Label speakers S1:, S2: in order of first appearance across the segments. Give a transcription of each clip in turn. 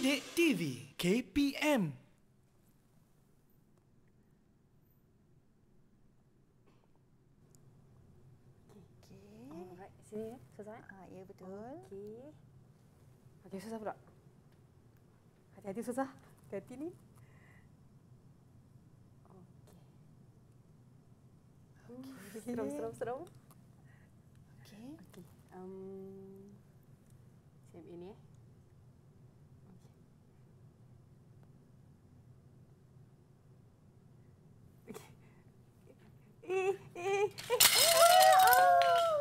S1: Sidik TV KPM
S2: Okay, ya, Susah. Ah, uh, ya betul. Okey. Okey, Susah pula. Hati-hati Susah. Hati-hati ni.
S3: Okay, Okey. Seram,
S2: seram, Okay. Okey. Okey. Um, Sim ini eh. Eh, eh, eh.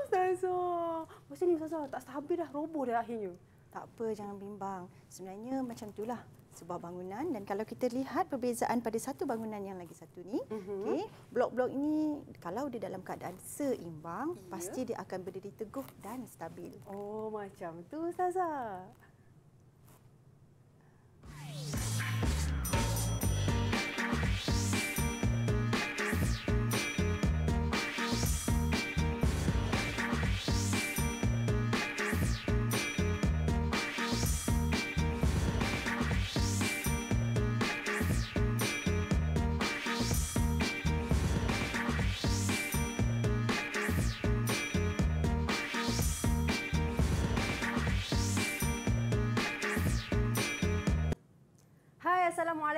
S2: Ustazah. ni Ustazah, tak stabil dah, roboh dah akhirnya.
S3: Tak apa, jangan bimbang. Sebenarnya macam itulah sebuah bangunan dan kalau kita lihat perbezaan pada satu bangunan yang lagi satu ni mm-hmm. okey blok-blok ini kalau dia dalam keadaan seimbang yeah. pasti dia akan berdiri teguh dan stabil oh macam tu ustazah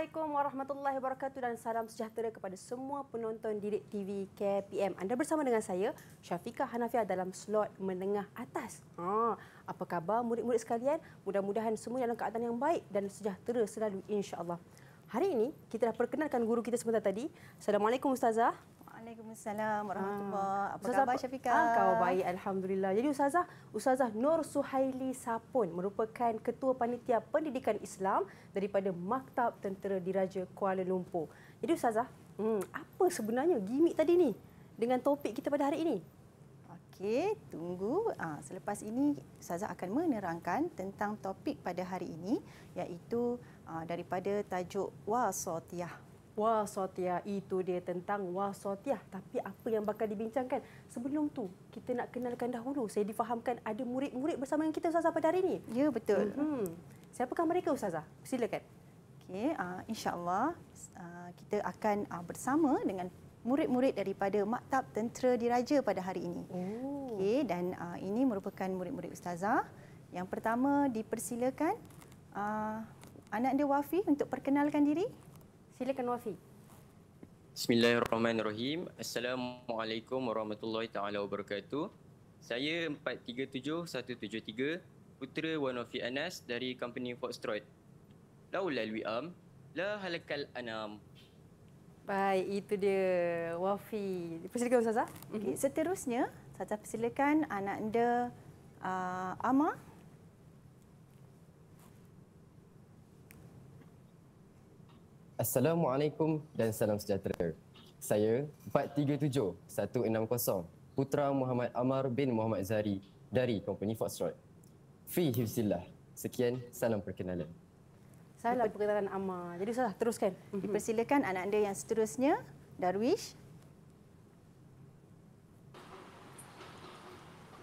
S2: Assalamualaikum warahmatullahi wabarakatuh dan salam sejahtera kepada semua penonton Didik TV KPM. Anda bersama dengan saya, Syafiqah Hanafiah dalam slot menengah atas. Ha, apa khabar murid-murid sekalian? Mudah-mudahan semua dalam keadaan yang baik dan sejahtera selalu insya-Allah. Hari ini kita dah perkenalkan guru kita sebentar tadi. Assalamualaikum ustazah.
S3: Waalaikumsalam warahmatullahi wabarakatuh. Apa khabar Syafiqah? Ah, kau baik
S2: alhamdulillah. Jadi ustazah, ustazah Nur Suhaili Sapun merupakan ketua panitia pendidikan Islam daripada Maktab Tentera Diraja Kuala Lumpur. Jadi ustazah, hmm, apa sebenarnya gimmick tadi ni dengan topik kita pada hari ini? Okey, tunggu. Ah, selepas ini ustazah akan menerangkan
S3: tentang topik pada hari ini iaitu ah, daripada tajuk wasatiyah
S2: wasatiyah itu dia tentang wasatiyah tapi apa yang bakal dibincangkan sebelum tu kita nak kenalkan dahulu saya difahamkan ada murid-murid bersama dengan kita ustazah pada hari ini ya betul hmm. siapakah mereka ustazah silakan okey uh, ah, Allah
S3: uh, ah, kita akan uh, bersama dengan murid-murid daripada maktab tentera diraja pada hari ini oh. okey dan uh, ini merupakan murid-murid ustazah yang pertama dipersilakan uh, anak dia Wafi untuk perkenalkan diri
S2: Silakan Wafi.
S4: Bismillahirrahmanirrahim. Assalamualaikum warahmatullahi taala wabarakatuh. Saya 437173, putera Wan Wafi Anas dari company Foxtrot. Laulal wi'am, la halakal anam.
S2: Baik, itu dia Wafi. Persilakan Ustazah. Mhm. Okay.
S3: Seterusnya, saya persilakan anak anda uh, Amar.
S5: Assalamualaikum dan salam sejahtera. Saya 437160 Putra Muhammad Amar bin Muhammad Zari dari Company Foxtrot. Fi hifzillah. Sekian, salam perkenalan.
S2: Salam perkenalan Amar. Jadi sudah teruskan. Mhm.
S3: Dipersilakan anak anda yang seterusnya, Darwish.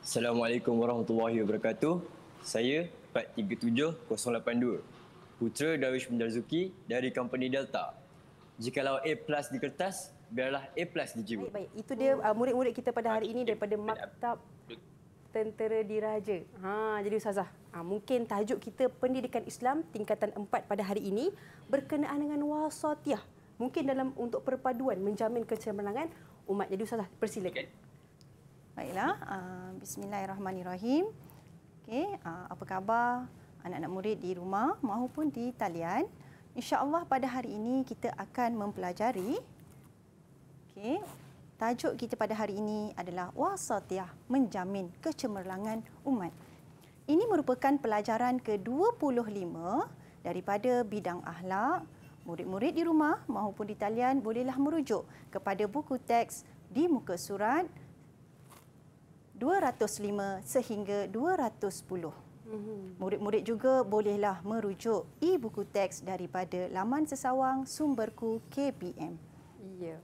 S4: Assalamualaikum warahmatullahi wabarakatuh. Saya 437082. Putra Darwish Mendarzuki dari company Delta. Jikalau A plus di kertas, biarlah A plus di jiwa. Baik, baik.
S2: Itu dia uh, murid-murid kita pada hari ini daripada Maktab Tentera Diraja. Ha, jadi Ustazah, ha, mungkin tajuk kita Pendidikan Islam Tingkatan 4 pada hari ini berkenaan dengan wasatiyah. Mungkin dalam untuk perpaduan menjamin kecemerlangan umat. Jadi Ustazah, persilakan. Baiklah, uh, bismillahirrahmanirrahim. Okey, uh, apa khabar
S3: anak-anak murid di rumah maupun di talian. InsyaAllah pada hari ini kita akan mempelajari. Okay. Tajuk kita pada hari ini adalah Wasatiyah Menjamin Kecemerlangan Umat. Ini merupakan pelajaran ke-25 daripada bidang ahlak. Murid-murid di rumah maupun di talian bolehlah merujuk kepada buku teks di muka surat 205 sehingga 210. Murid-murid juga bolehlah merujuk e-buku teks daripada laman sesawang sumberku KPM. Ya.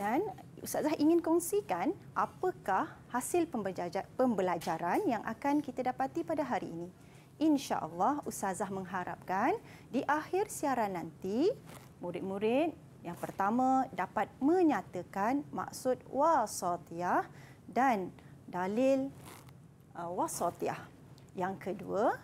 S3: Dan Ustazah ingin kongsikan apakah hasil pembelajaran yang akan kita dapati pada hari ini. InsyaAllah Ustazah mengharapkan di akhir siaran nanti, murid-murid yang pertama dapat menyatakan maksud wasatiyah dan dalil Uh, wasatiyah. Yang kedua,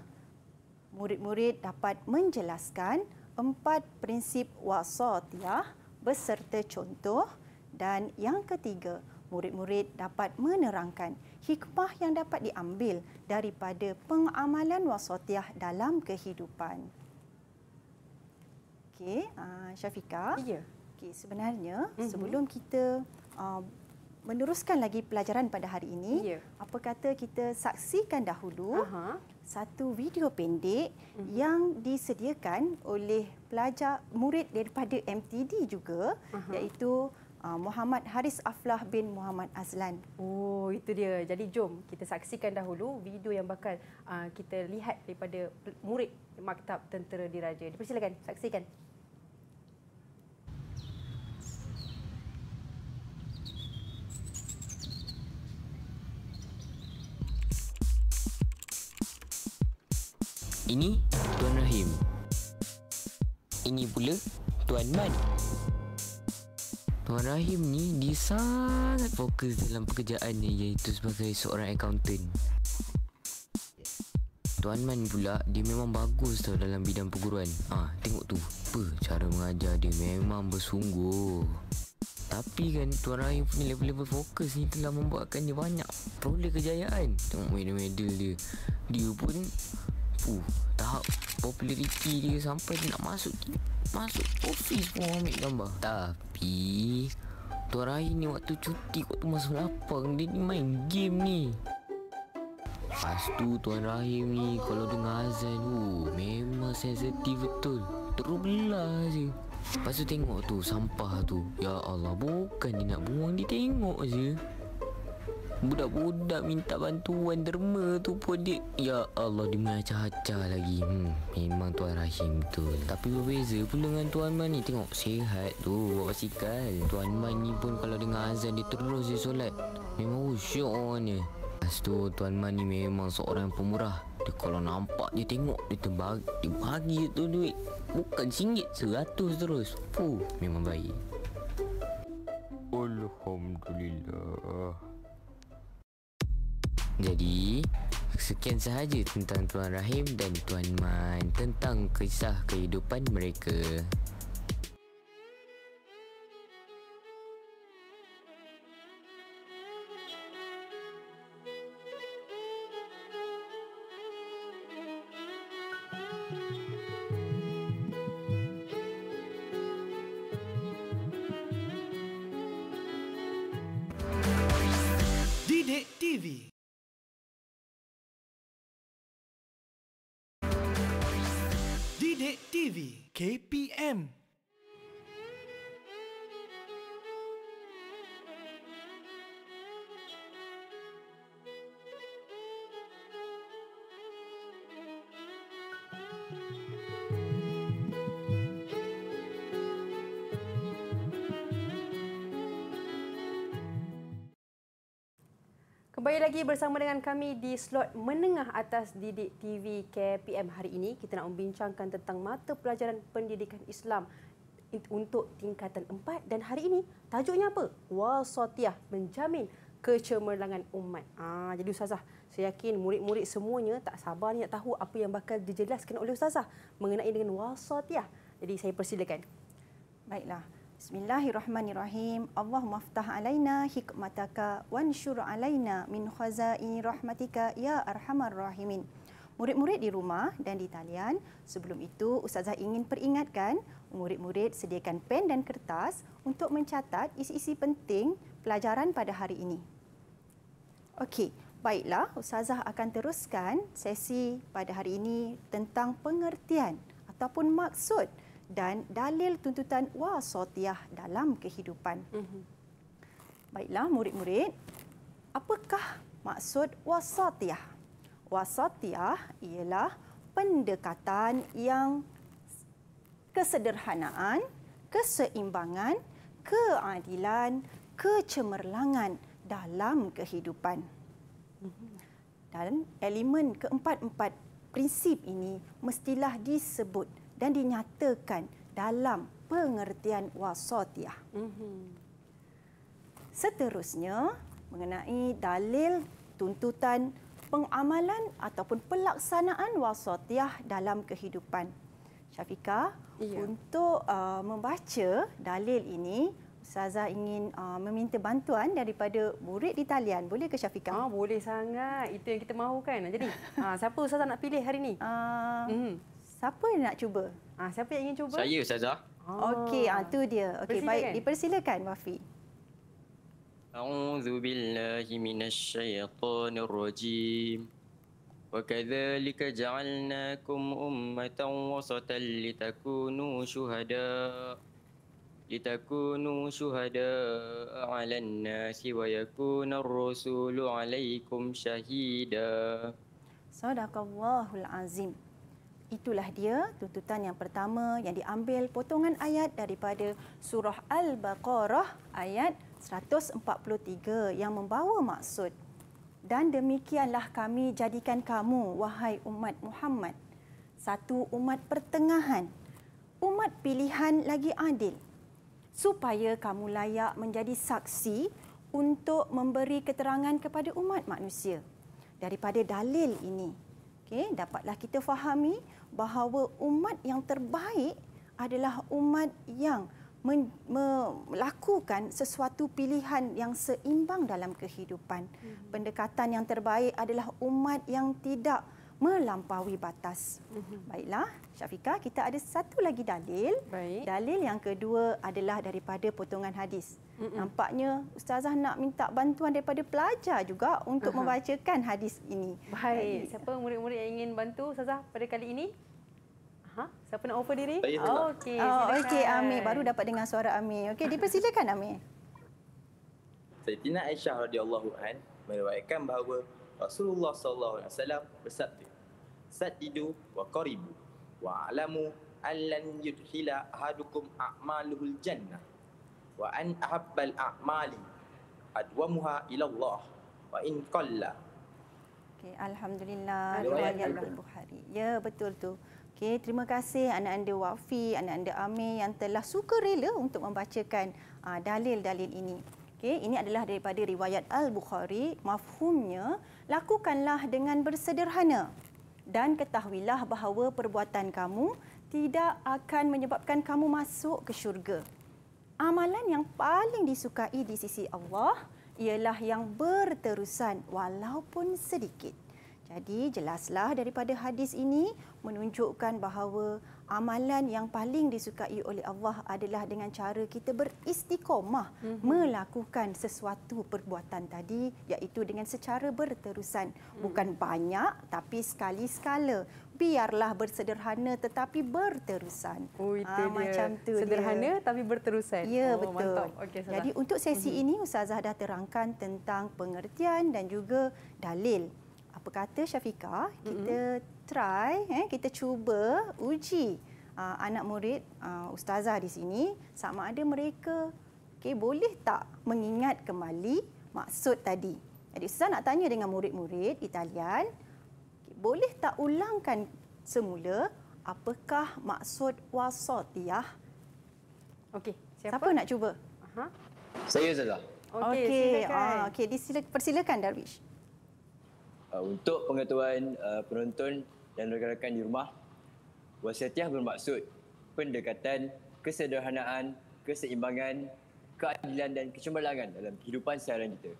S3: murid-murid dapat menjelaskan empat prinsip wasatiyah beserta contoh dan yang ketiga, murid-murid dapat menerangkan hikmah yang dapat diambil daripada pengamalan wasatiyah dalam kehidupan. Okey, uh, Syafika. Ya. Okey, sebenarnya mm-hmm. sebelum kita uh, meneruskan lagi pelajaran pada hari ini. Ya. Apa kata kita saksikan dahulu Aha. satu video pendek uh yang disediakan oleh pelajar murid daripada MTD juga uh iaitu Muhammad Haris Aflah bin
S2: Muhammad Azlan. Oh, itu dia. Jadi jom kita saksikan dahulu video yang bakal uh, kita lihat daripada murid Maktab Tentera Diraja. Dipersilakan saksikan.
S6: Ini Tuan Rahim. Ini pula Tuan Man. Tuan Rahim ni dia sangat fokus dalam pekerjaannya iaitu sebagai seorang accountant. Tuan Man pula dia memang bagus tau dalam bidang perguruan. Ah, ha, tengok tu. Apa cara mengajar dia memang bersungguh. Tapi kan Tuan Rahim punya level-level fokus ni telah membuatkan dia banyak peroleh kejayaan. Tengok medal-medal dia. Dia pun uh, tahap populariti dia sampai dia nak masuk masuk office pun ambil gambar tapi Tuan Rai ni waktu cuti kot tu masa lapang dia ni main game ni Lepas tu Tuan Rahim ni kalau dengar azan uh, Memang sensitif betul Terus belah je Lepas tu tengok tu sampah tu Ya Allah bukan dia nak buang dia tengok je Budak-budak minta bantuan derma tu pun dia Ya Allah dia mengacah-acah lagi hmm, Memang Tuan Rahim tu Tapi berbeza pun dengan Tuan Man ni Tengok sihat tu buat basikal Tuan Man ni pun kalau dengar azan dia terus dia solat Memang usyuk orang ni Lepas tu Tuan Man ni memang seorang yang pemurah Dia kalau nampak dia tengok dia terbagi Dia bagi tu duit Bukan singgit seratus terus Puh memang baik Alhamdulillah jadi sekian sahaja tentang Tuan Rahim dan Tuan Man tentang kisah kehidupan mereka.
S2: Kembali lagi bersama dengan kami di slot menengah atas Didik TV KPM hari ini. Kita nak membincangkan tentang mata pelajaran pendidikan Islam untuk tingkatan 4 dan hari ini tajuknya apa? Wasatiyah menjamin kecemerlangan umat. Ah, jadi Ustazah, saya yakin murid-murid semuanya tak sabar nak tahu apa yang bakal dijelaskan oleh Ustazah mengenai dengan wasatiyah. Jadi saya persilakan.
S3: Baiklah. Bismillahirrahmanirrahim. Allahumma aftah alaina hikmataka wanshur alaina min khazaini rahmatika ya arhamar rahimin. Murid-murid di rumah dan di talian, sebelum itu Ustazah ingin peringatkan murid-murid sediakan pen dan kertas untuk mencatat isi-isi penting pelajaran pada hari ini. Okey, Baiklah, Ustazah akan teruskan sesi pada hari ini tentang pengertian ataupun maksud dan dalil tuntutan wasotiah dalam kehidupan. Mhm. Baiklah, murid-murid, apakah maksud wasotiah? Wasotiah ialah pendekatan yang kesederhanaan, keseimbangan, keadilan, kecemerlangan dalam kehidupan dan elemen keempat-empat prinsip ini mestilah disebut dan dinyatakan dalam pengertian wasatiyah.
S2: Mhm.
S3: Seterusnya mengenai dalil tuntutan pengamalan ataupun pelaksanaan wasatiyah dalam kehidupan. Syafika, ya. untuk uh, membaca dalil ini, Ustazah ingin uh, meminta bantuan daripada
S2: murid di talian. Boleh ke Syafiqah? Ah, boleh sangat. Itu yang kita mahu kan. Jadi, ah, siapa Ustazah nak pilih hari ini? Uh, ah, mm. Siapa yang nak cuba? Ah, siapa yang ingin cuba? Saya Ustazah.
S3: Ah. Okey, ah, tu
S2: dia. Okey, baik. Dipersilakan Wafi.
S4: أعوذ بالله من الشيطان وكذلك جعلناكم أمة وسطا لتكونوا شهداء litakunu shuhada ala nasi wa yakuna ar-rusulu alaikum shahida.
S3: Sadaqallahul azim. Itulah dia tuntutan yang pertama yang diambil potongan ayat daripada surah Al-Baqarah ayat 143 yang membawa maksud dan demikianlah kami jadikan kamu wahai umat Muhammad satu umat pertengahan umat pilihan lagi adil supaya kamu layak menjadi saksi untuk memberi keterangan kepada umat manusia. Daripada dalil ini, okay, dapatlah kita fahami bahawa umat yang terbaik adalah umat yang melakukan sesuatu pilihan yang seimbang dalam kehidupan. Hmm. Pendekatan yang terbaik adalah umat yang tidak melampaui batas. Mhm. Baiklah, Syafika, kita ada satu lagi dalil. Baik. Dalil yang kedua adalah daripada potongan hadis. Mm-mm. Nampaknya ustazah nak minta bantuan daripada pelajar juga untuk uh-huh. membacakan hadis ini. Baik, hadis.
S2: siapa murid-murid yang ingin bantu ustazah pada kali ini? Ha? Siapa nak offer diri? Okey, oh, okey Amir baru
S3: dapat dengar suara Amir. Okey, dipersilakan Amir.
S1: Saidina Aisyah radhiyallahu an meriwayatkan bahawa Rasulullah sallallahu alaihi wasallam bersabda saddidu wa qaribu wa alamu allan yudkhila ahadukum a'maluhul jannah wa an ahabbal a'mali adwamuha ila Allah wa in qalla
S3: Okay, Alhamdulillah, Al-Wayat Al-Bukhari. Ya, betul tu. Okay, terima kasih anak-anda Wafi, anak-anda Amir yang telah suka rela untuk membacakan uh, dalil-dalil ini. Okay, ini adalah daripada riwayat Al-Bukhari. Mafhumnya, lakukanlah dengan bersederhana dan ketahuilah bahawa perbuatan kamu tidak akan menyebabkan kamu masuk ke syurga. Amalan yang paling disukai di sisi Allah ialah yang berterusan walaupun sedikit. Jadi jelaslah daripada hadis ini menunjukkan bahawa amalan yang paling disukai oleh Allah adalah dengan cara kita beristiqomah mm-hmm. melakukan sesuatu perbuatan tadi iaitu dengan secara berterusan mm. bukan banyak tapi sekali sekala biarlah bersederhana tetapi berterusan oh itu ha, dia. macam tu sederhana dia.
S2: tapi berterusan ya oh, betul okay, jadi untuk sesi
S3: mm-hmm. ini ustazah dah terangkan tentang pengertian dan juga dalil apa kata Syafika kita mm-hmm. try eh kita cuba uji uh, anak murid uh, ustazah di sini sama ada mereka okey boleh tak mengingat kembali maksud tadi jadi ustazah nak tanya dengan murid-murid Italian boleh tak ulangkan semula apakah maksud wasatiyah okey siapa siapa nak cuba aha
S4: saya saja
S2: okey okey
S3: ah, Okay, disilakan persilakan darwish
S4: Uh, untuk pengetahuan uh, penonton dan rakan-rakan di rumah, wasiatiah bermaksud pendekatan kesederhanaan, keseimbangan, keadilan dan kecemerlangan dalam kehidupan seharian
S1: kita.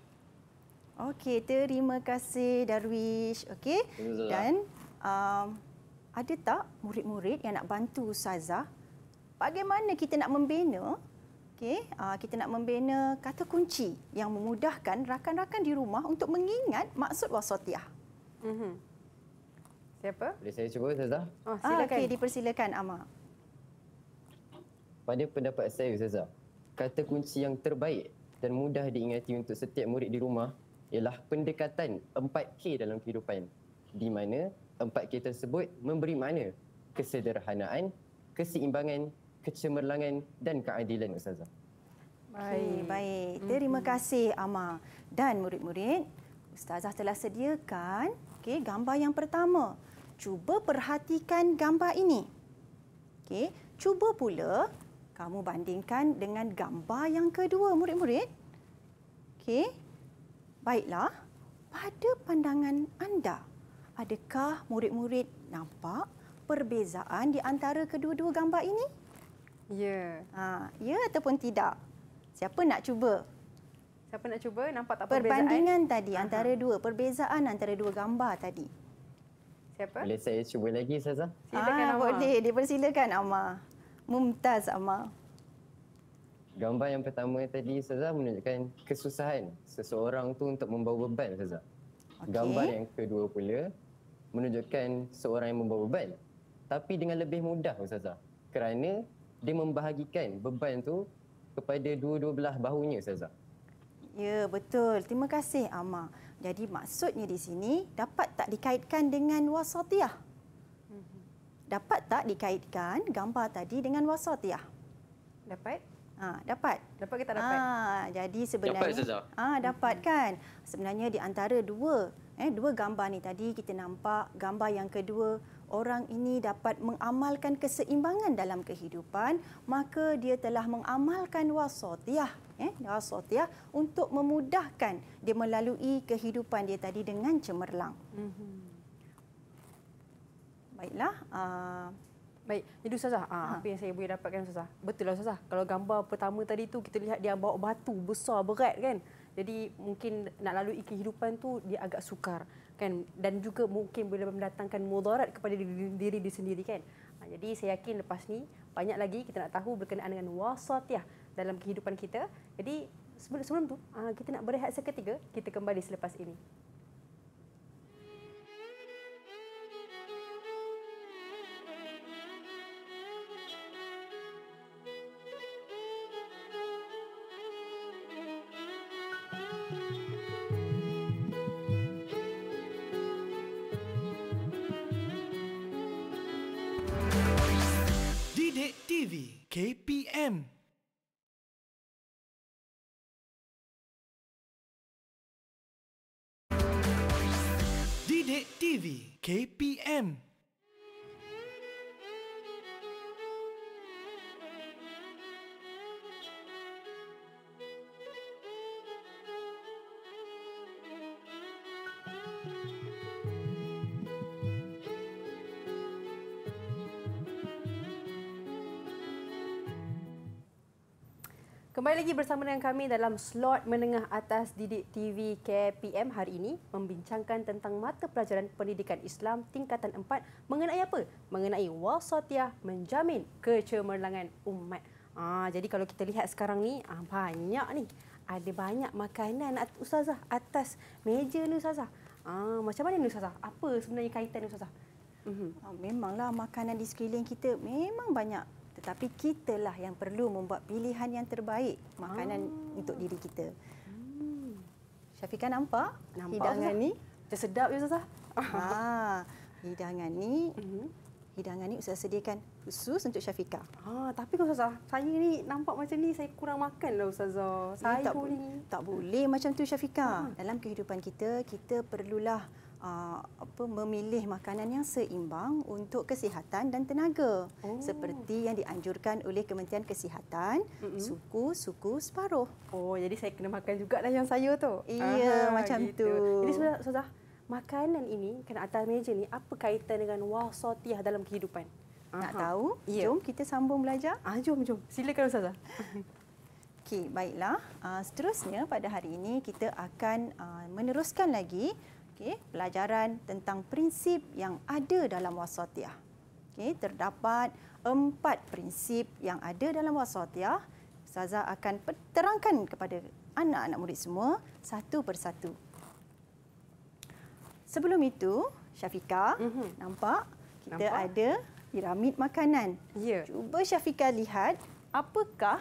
S3: Okey, terima kasih Darwish. Okey. Dan um, ada tak murid-murid yang nak bantu Ustazah bagaimana kita nak membina okey uh, kita nak membina kata kunci yang memudahkan rakan-rakan di rumah untuk mengingat maksud wasatiyah. Mm-hmm. Siapa?
S5: Boleh saya cuba Ustazah?
S3: Oh, ah, silakan. Ah, okey, dipersilakan Ama.
S5: Pada pendapat saya Ustazah, kata kunci yang terbaik dan mudah diingati untuk setiap murid di rumah ialah pendekatan 4K dalam kehidupan di mana 4K tersebut memberi makna kesederhanaan, keseimbangan kecemerlangan dan keadilan ustazah.
S3: Baik, okay. baik. Mhm. Terima kasih Ama dan murid-murid. Ustazah telah sediakan okey gambar yang pertama. Cuba perhatikan gambar ini. Okey, cuba pula kamu bandingkan dengan gambar yang kedua murid-murid. Okey. Baiklah, pada pandangan anda, adakah murid-murid nampak perbezaan di antara kedua-dua gambar ini? Ya. Ha, ya ataupun tidak. Siapa nak cuba?
S2: Siapa nak cuba? Nampak tak perbezaan? Perbandingan
S3: tadi Aha. antara dua. Perbezaan antara dua gambar tadi. Siapa?
S5: Boleh saya cuba lagi, Saza? Silakan, ha, Amar.
S3: Boleh. Dipersilakan, Amar. Mumtaz, Amar.
S5: Gambar yang pertama tadi, Saza, menunjukkan kesusahan seseorang tu untuk membawa beban, Saza. Okay. Gambar yang kedua pula menunjukkan seorang yang membawa beban. Tapi dengan lebih mudah, Ustazah. Kerana dia membahagikan beban tu kepada dua-dua belah bahunya Saza.
S2: Ya, betul.
S3: Terima kasih Ama. Jadi maksudnya di sini dapat tak dikaitkan dengan wasatiyah? Mhm. Dapat tak dikaitkan gambar tadi dengan wasatiyah? Dapat. Ha, dapat. Dapat kita dapat? Ha, jadi sebenarnya dapat, ha, dapat mhm. kan. Sebenarnya di antara dua eh dua gambar ni tadi kita nampak gambar yang kedua orang ini dapat mengamalkan keseimbangan dalam kehidupan, maka dia telah mengamalkan wasatiyah eh wasatiyah untuk memudahkan dia melalui kehidupan dia tadi dengan cemerlang.
S2: Mm-hmm. Baiklah, uh... baik. Jadi ustazah, ah, ha. apa yang saya boleh dapatkan ustazah? Betul lah ustazah. Kalau gambar pertama tadi tu kita lihat dia bawa batu besar berat kan. Jadi mungkin nak lalui kehidupan tu dia agak sukar kan dan juga mungkin boleh mendatangkan mudarat kepada diri, diri di sendiri kan ha, jadi saya yakin lepas ni banyak lagi kita nak tahu berkenaan dengan wasatiyah dalam kehidupan kita jadi sebelum sebelum tu ha, kita nak berehat seketika kita kembali selepas ini him. Kembali lagi bersama dengan kami dalam slot menengah atas Didik TV KPM hari ini membincangkan tentang mata pelajaran pendidikan Islam tingkatan 4 mengenai apa? Mengenai wasatiyah menjamin kecemerlangan umat. Ah, jadi kalau kita lihat sekarang ni ah, banyak ni ada banyak makanan ustazah atas meja ni ustazah. Ah, macam mana ni ustazah? Apa sebenarnya kaitan ustazah? Mm-hmm. memanglah makanan di sekeliling kita memang banyak tetapi kitalah
S3: yang perlu membuat pilihan yang terbaik makanan ah. untuk diri kita.
S2: Hmm.
S3: Syafiqah nampak, nampak hidangan ni? Dia sedap ya Ustazah. Ha, ah,
S2: hidangan ni mhm. hidangan ni Ustazah sediakan khusus untuk Syafiqah. Ah, tapi Ustazah, saya ni nampak macam ni saya kurang makan lah Ustazah. Eh, saya Tak, bu- tak boleh macam tu
S3: Syafiqah. Ah. Dalam kehidupan kita, kita perlulah Uh, apa memilih makanan yang seimbang untuk kesihatan dan tenaga oh. seperti yang dianjurkan oleh Kementerian
S2: Kesihatan mm-hmm. suku suku separuh. Oh jadi saya kena makan juga lah yang saya tu. Iya Aha, macam gitu. tu. Jadi sudah sudah makanan ini kena atas meja ni apa kaitan dengan wasatiyah dalam kehidupan? Aha. Nak tahu? Yeah. Jom kita sambung belajar. Ah jom jom.
S3: Silakan ustazah. Okey, baiklah. Uh, seterusnya pada hari ini kita akan uh, meneruskan lagi okay, pelajaran tentang prinsip yang ada dalam wasatiyah. Okay, terdapat empat prinsip yang ada dalam wasatiyah. Saza akan terangkan kepada anak-anak murid semua satu persatu. Sebelum itu, Syafika, mm-hmm. nampak kita nampak. ada piramid makanan. Ya. Cuba Syafika lihat
S2: apakah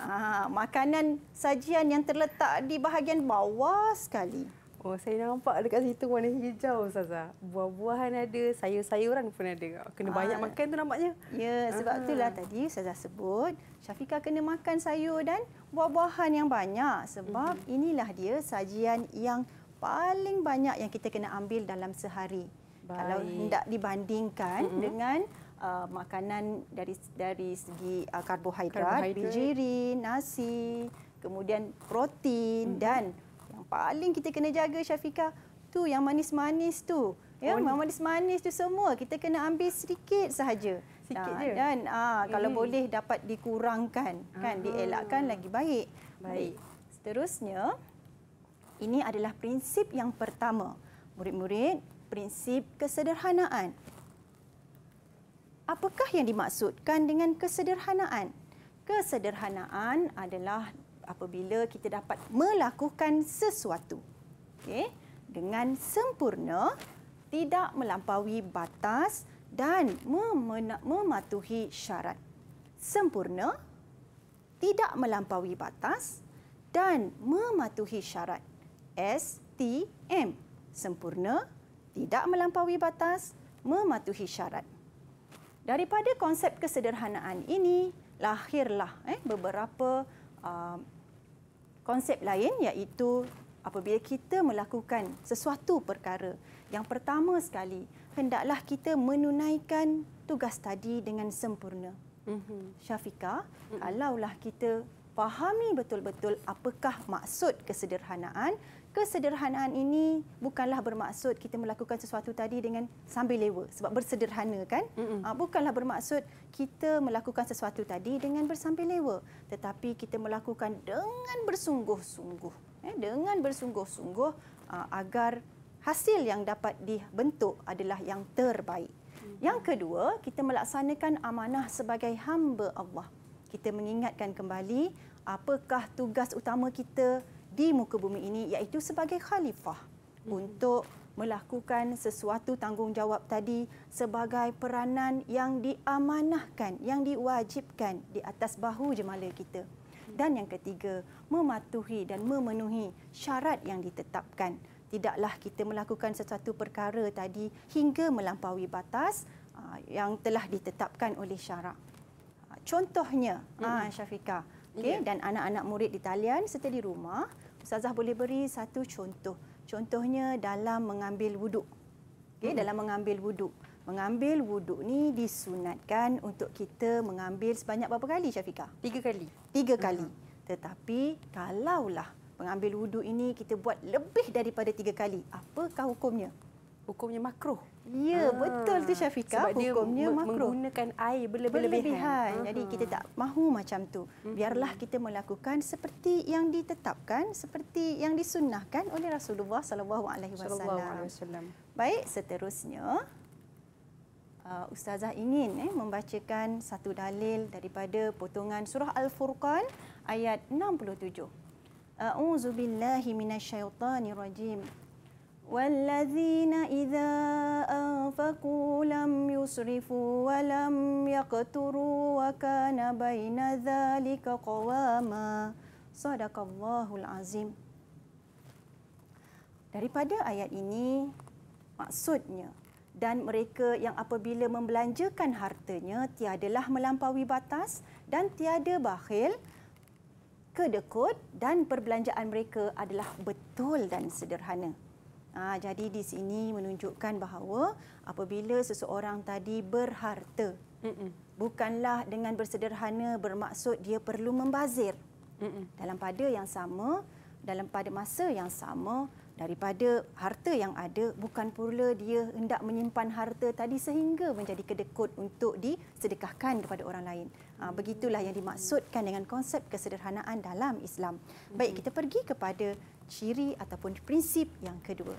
S3: Ha, makanan sajian yang terletak di bahagian bawah
S2: sekali. Oh, saya nampak dekat situ warna hijau saza. Buah-buahan ada, sayur-sayuran pun ada. Kena banyak ah. makan tu nampaknya. Ya, sebab Aha. itulah tadi saza sebut,
S3: Syafika kena makan sayur dan buah-buahan yang banyak sebab mm -hmm. inilah dia sajian yang paling banyak yang kita kena ambil dalam sehari. Baik. Kalau hendak dibandingkan mm -hmm. dengan uh, makanan dari dari segi uh, karbohidrat, karbohidrat, bijiri, nasi, kemudian protein mm -hmm. dan paling kita kena jaga Syafika tu yang manis-manis tu. Ya, oh, ya. manis-manis tu semua kita kena ambil sedikit sahaja. Sikit dan, ah, je. Dan aa, ah, hmm. kalau boleh dapat dikurangkan, kan ah. dielakkan lagi baik. Baik. Seterusnya ini adalah prinsip yang pertama. Murid-murid, prinsip kesederhanaan. Apakah yang dimaksudkan dengan kesederhanaan? Kesederhanaan adalah apabila kita dapat melakukan sesuatu okay, dengan sempurna, tidak melampaui batas dan mematuhi syarat. Sempurna, tidak melampaui batas dan mematuhi syarat. S T M. Sempurna, tidak melampaui batas, mematuhi syarat. Daripada konsep kesederhanaan ini, lahirlah eh, beberapa uh, konsep lain iaitu apabila kita melakukan sesuatu perkara yang pertama sekali hendaklah kita menunaikan tugas tadi dengan sempurna. Mhm. Syafika, mhm. kalaulah kita fahami betul-betul apakah maksud kesederhanaan, kesederhanaan ini bukanlah bermaksud kita melakukan sesuatu tadi dengan sambil lewa sebab bersederhana kan mm-hmm. bukanlah bermaksud kita melakukan sesuatu tadi dengan bersambil lewa tetapi kita melakukan dengan bersungguh-sungguh eh dengan bersungguh-sungguh ah, agar hasil yang dapat dibentuk adalah yang terbaik yang kedua kita melaksanakan amanah sebagai hamba Allah kita mengingatkan kembali apakah tugas utama kita di muka bumi ini iaitu sebagai khalifah hmm. untuk melakukan sesuatu tanggungjawab tadi sebagai peranan yang diamanahkan yang diwajibkan di atas bahu jemala kita hmm. dan yang ketiga mematuhi dan memenuhi syarat yang ditetapkan tidaklah kita melakukan sesuatu perkara tadi hingga melampaui batas yang telah ditetapkan oleh syarak contohnya ah hmm. Syafika okay, yeah. dan anak-anak murid di talian setelah di rumah Ustazah boleh beri satu contoh. Contohnya dalam mengambil wuduk. Okay, hmm. Dalam mengambil wuduk. Mengambil wuduk ni disunatkan untuk kita mengambil sebanyak berapa kali Syafika? Tiga kali. Tiga hmm. kali. Tetapi kalaulah mengambil wuduk ini kita buat lebih daripada tiga kali. Apakah hukumnya? hukumnya makro. Ya, ah. betul tu Syafika. Sebab hukumnya dia makruh.
S2: menggunakan air berlebihan. berlebihan. Jadi kita tak mahu
S3: macam tu. Mhm. Biarlah kita melakukan seperti yang ditetapkan, seperti yang disunnahkan oleh Rasulullah sallallahu alaihi wasallam. Baik, seterusnya uh, ustazah ingin eh, membacakan satu dalil daripada potongan surah Al-Furqan ayat 67. A'udzu billahi minasyaitanir rajim. والذين إذا أنفقوا لم يسرفوا ولم يقتروا وكان بين ذلك قواما صدق الله العظيم Daripada ayat ini, maksudnya, dan mereka yang apabila membelanjakan hartanya, tiadalah melampaui batas dan tiada bakhil, kedekut dan perbelanjaan mereka adalah betul dan sederhana. Ah, jadi di sini menunjukkan bahawa apabila seseorang tadi berharta, Mm-mm. bukanlah dengan bersederhana bermaksud dia perlu membazir. Mm-mm. Dalam pada yang sama, dalam pada masa yang sama daripada harta yang ada bukan pula dia hendak menyimpan harta tadi sehingga menjadi kedekut untuk disedekahkan kepada orang lain. Ha, hmm. begitulah yang dimaksudkan dengan konsep kesederhanaan dalam Islam. Baik hmm. kita pergi kepada ciri ataupun prinsip yang kedua.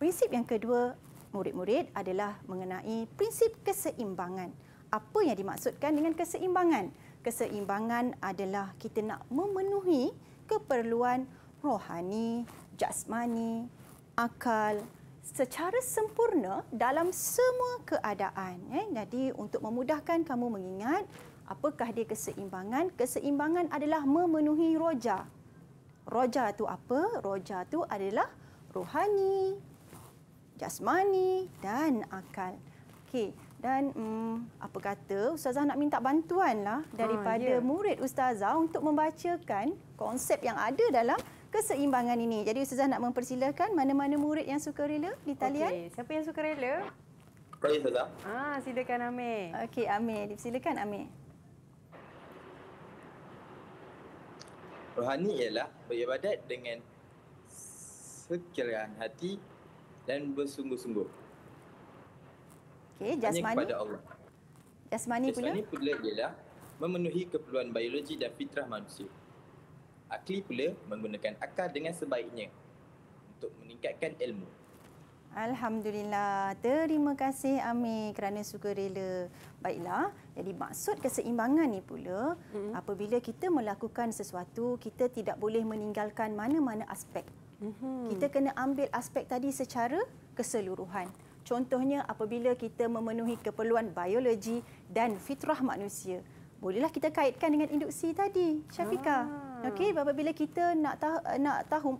S3: Prinsip yang kedua murid-murid adalah mengenai prinsip keseimbangan. Apa yang dimaksudkan dengan keseimbangan? Keseimbangan adalah kita nak memenuhi keperluan rohani, jasmani, akal secara sempurna dalam semua keadaan. Eh? Jadi untuk memudahkan kamu mengingat apakah dia keseimbangan, keseimbangan adalah memenuhi roja. Roja tu apa? Roja tu adalah rohani, jasmani dan akal. Okey, dan hmm, apa kata ustazah nak minta bantuanlah daripada ha, murid ustazah untuk membacakan konsep yang ada dalam keseimbangan ini. Jadi ustazah nak mempersilakan mana-mana murid yang suka rela di talian. Okey,
S2: siapa yang suka rela?
S1: Saya ustazah.
S3: Ah, silakan Amir. Okey, Amir, silakan Amir.
S1: Rohani ialah beribadat dengan sekalian hati dan bersungguh-sungguh.
S3: Okey, jasmani. Kepada Allah. Jasmani, jasmani pula. Jasmani
S1: pula ialah memenuhi keperluan biologi dan fitrah manusia. Akli pula menggunakan akal dengan sebaiknya untuk meningkatkan ilmu.
S3: Alhamdulillah. Terima kasih Amir kerana suka rela. Baiklah. Jadi maksud keseimbangan ni pula hmm apabila kita melakukan sesuatu, kita tidak boleh meninggalkan mana-mana aspek. hmm Kita kena ambil aspek tadi secara keseluruhan. Contohnya apabila kita memenuhi keperluan biologi dan fitrah manusia, bolehlah kita kaitkan dengan induksi tadi, Syafika. Ah. Okey, apabila kita nak tahu nak tahu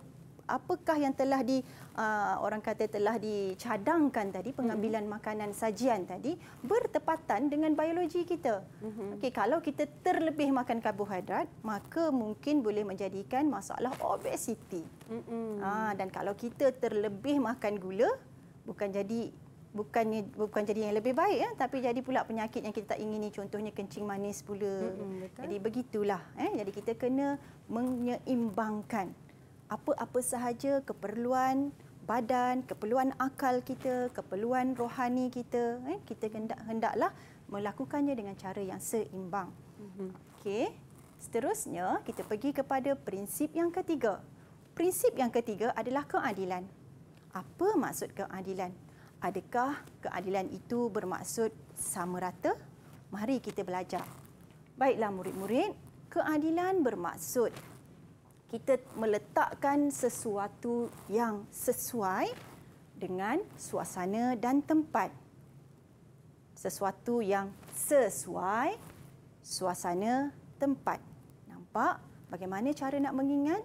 S3: apakah yang telah di uh, orang kata telah dicadangkan tadi pengambilan mm-hmm. makanan sajian tadi bertepatan dengan biologi kita. Mm-hmm. Okey kalau kita terlebih makan karbohidrat maka mungkin boleh menjadikan masalah obesiti. Mm-hmm. Ha, dan kalau kita terlebih makan gula bukan jadi bukannya bukan jadi yang lebih baik ya tapi jadi pula penyakit yang kita tak ingini contohnya kencing manis pula mm-hmm, jadi begitulah eh jadi kita kena menyeimbangkan apa-apa sahaja keperluan badan, keperluan akal kita, keperluan rohani kita, eh, kita hendak, hendaklah melakukannya dengan cara yang seimbang. Mhm. Okay. Seterusnya, kita pergi kepada prinsip yang ketiga. Prinsip yang ketiga adalah keadilan. Apa maksud keadilan? Adakah keadilan itu bermaksud sama rata? Mari kita belajar. Baiklah murid-murid, keadilan bermaksud kita meletakkan sesuatu yang sesuai dengan suasana dan tempat. Sesuatu yang sesuai suasana tempat. Nampak bagaimana cara nak mengingat?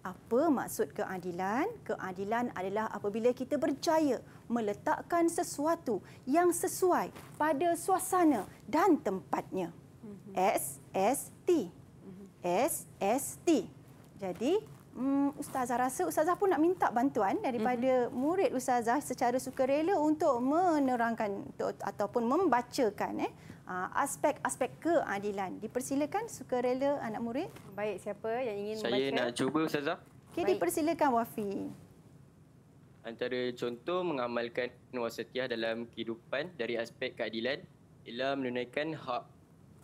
S3: Apa maksud keadilan? Keadilan adalah apabila kita berjaya meletakkan sesuatu yang sesuai pada suasana dan tempatnya. Mhm. S S T. Mhm. S S T. S-S-T. Jadi, um, ustazah rasa ustazah pun nak minta bantuan daripada mm-hmm. murid ustazah secara sukarela untuk menerangkan atau, ataupun membacakan eh aspek-aspek keadilan. Dipersilakan sukarela anak murid. Baik, siapa yang ingin Saya membaca? Saya nak
S4: cuba ustazah.
S3: Okey, dipersilakan Wafi.
S4: Antara contoh mengamalkan wasatiyah dalam kehidupan dari aspek keadilan ialah menunaikan hak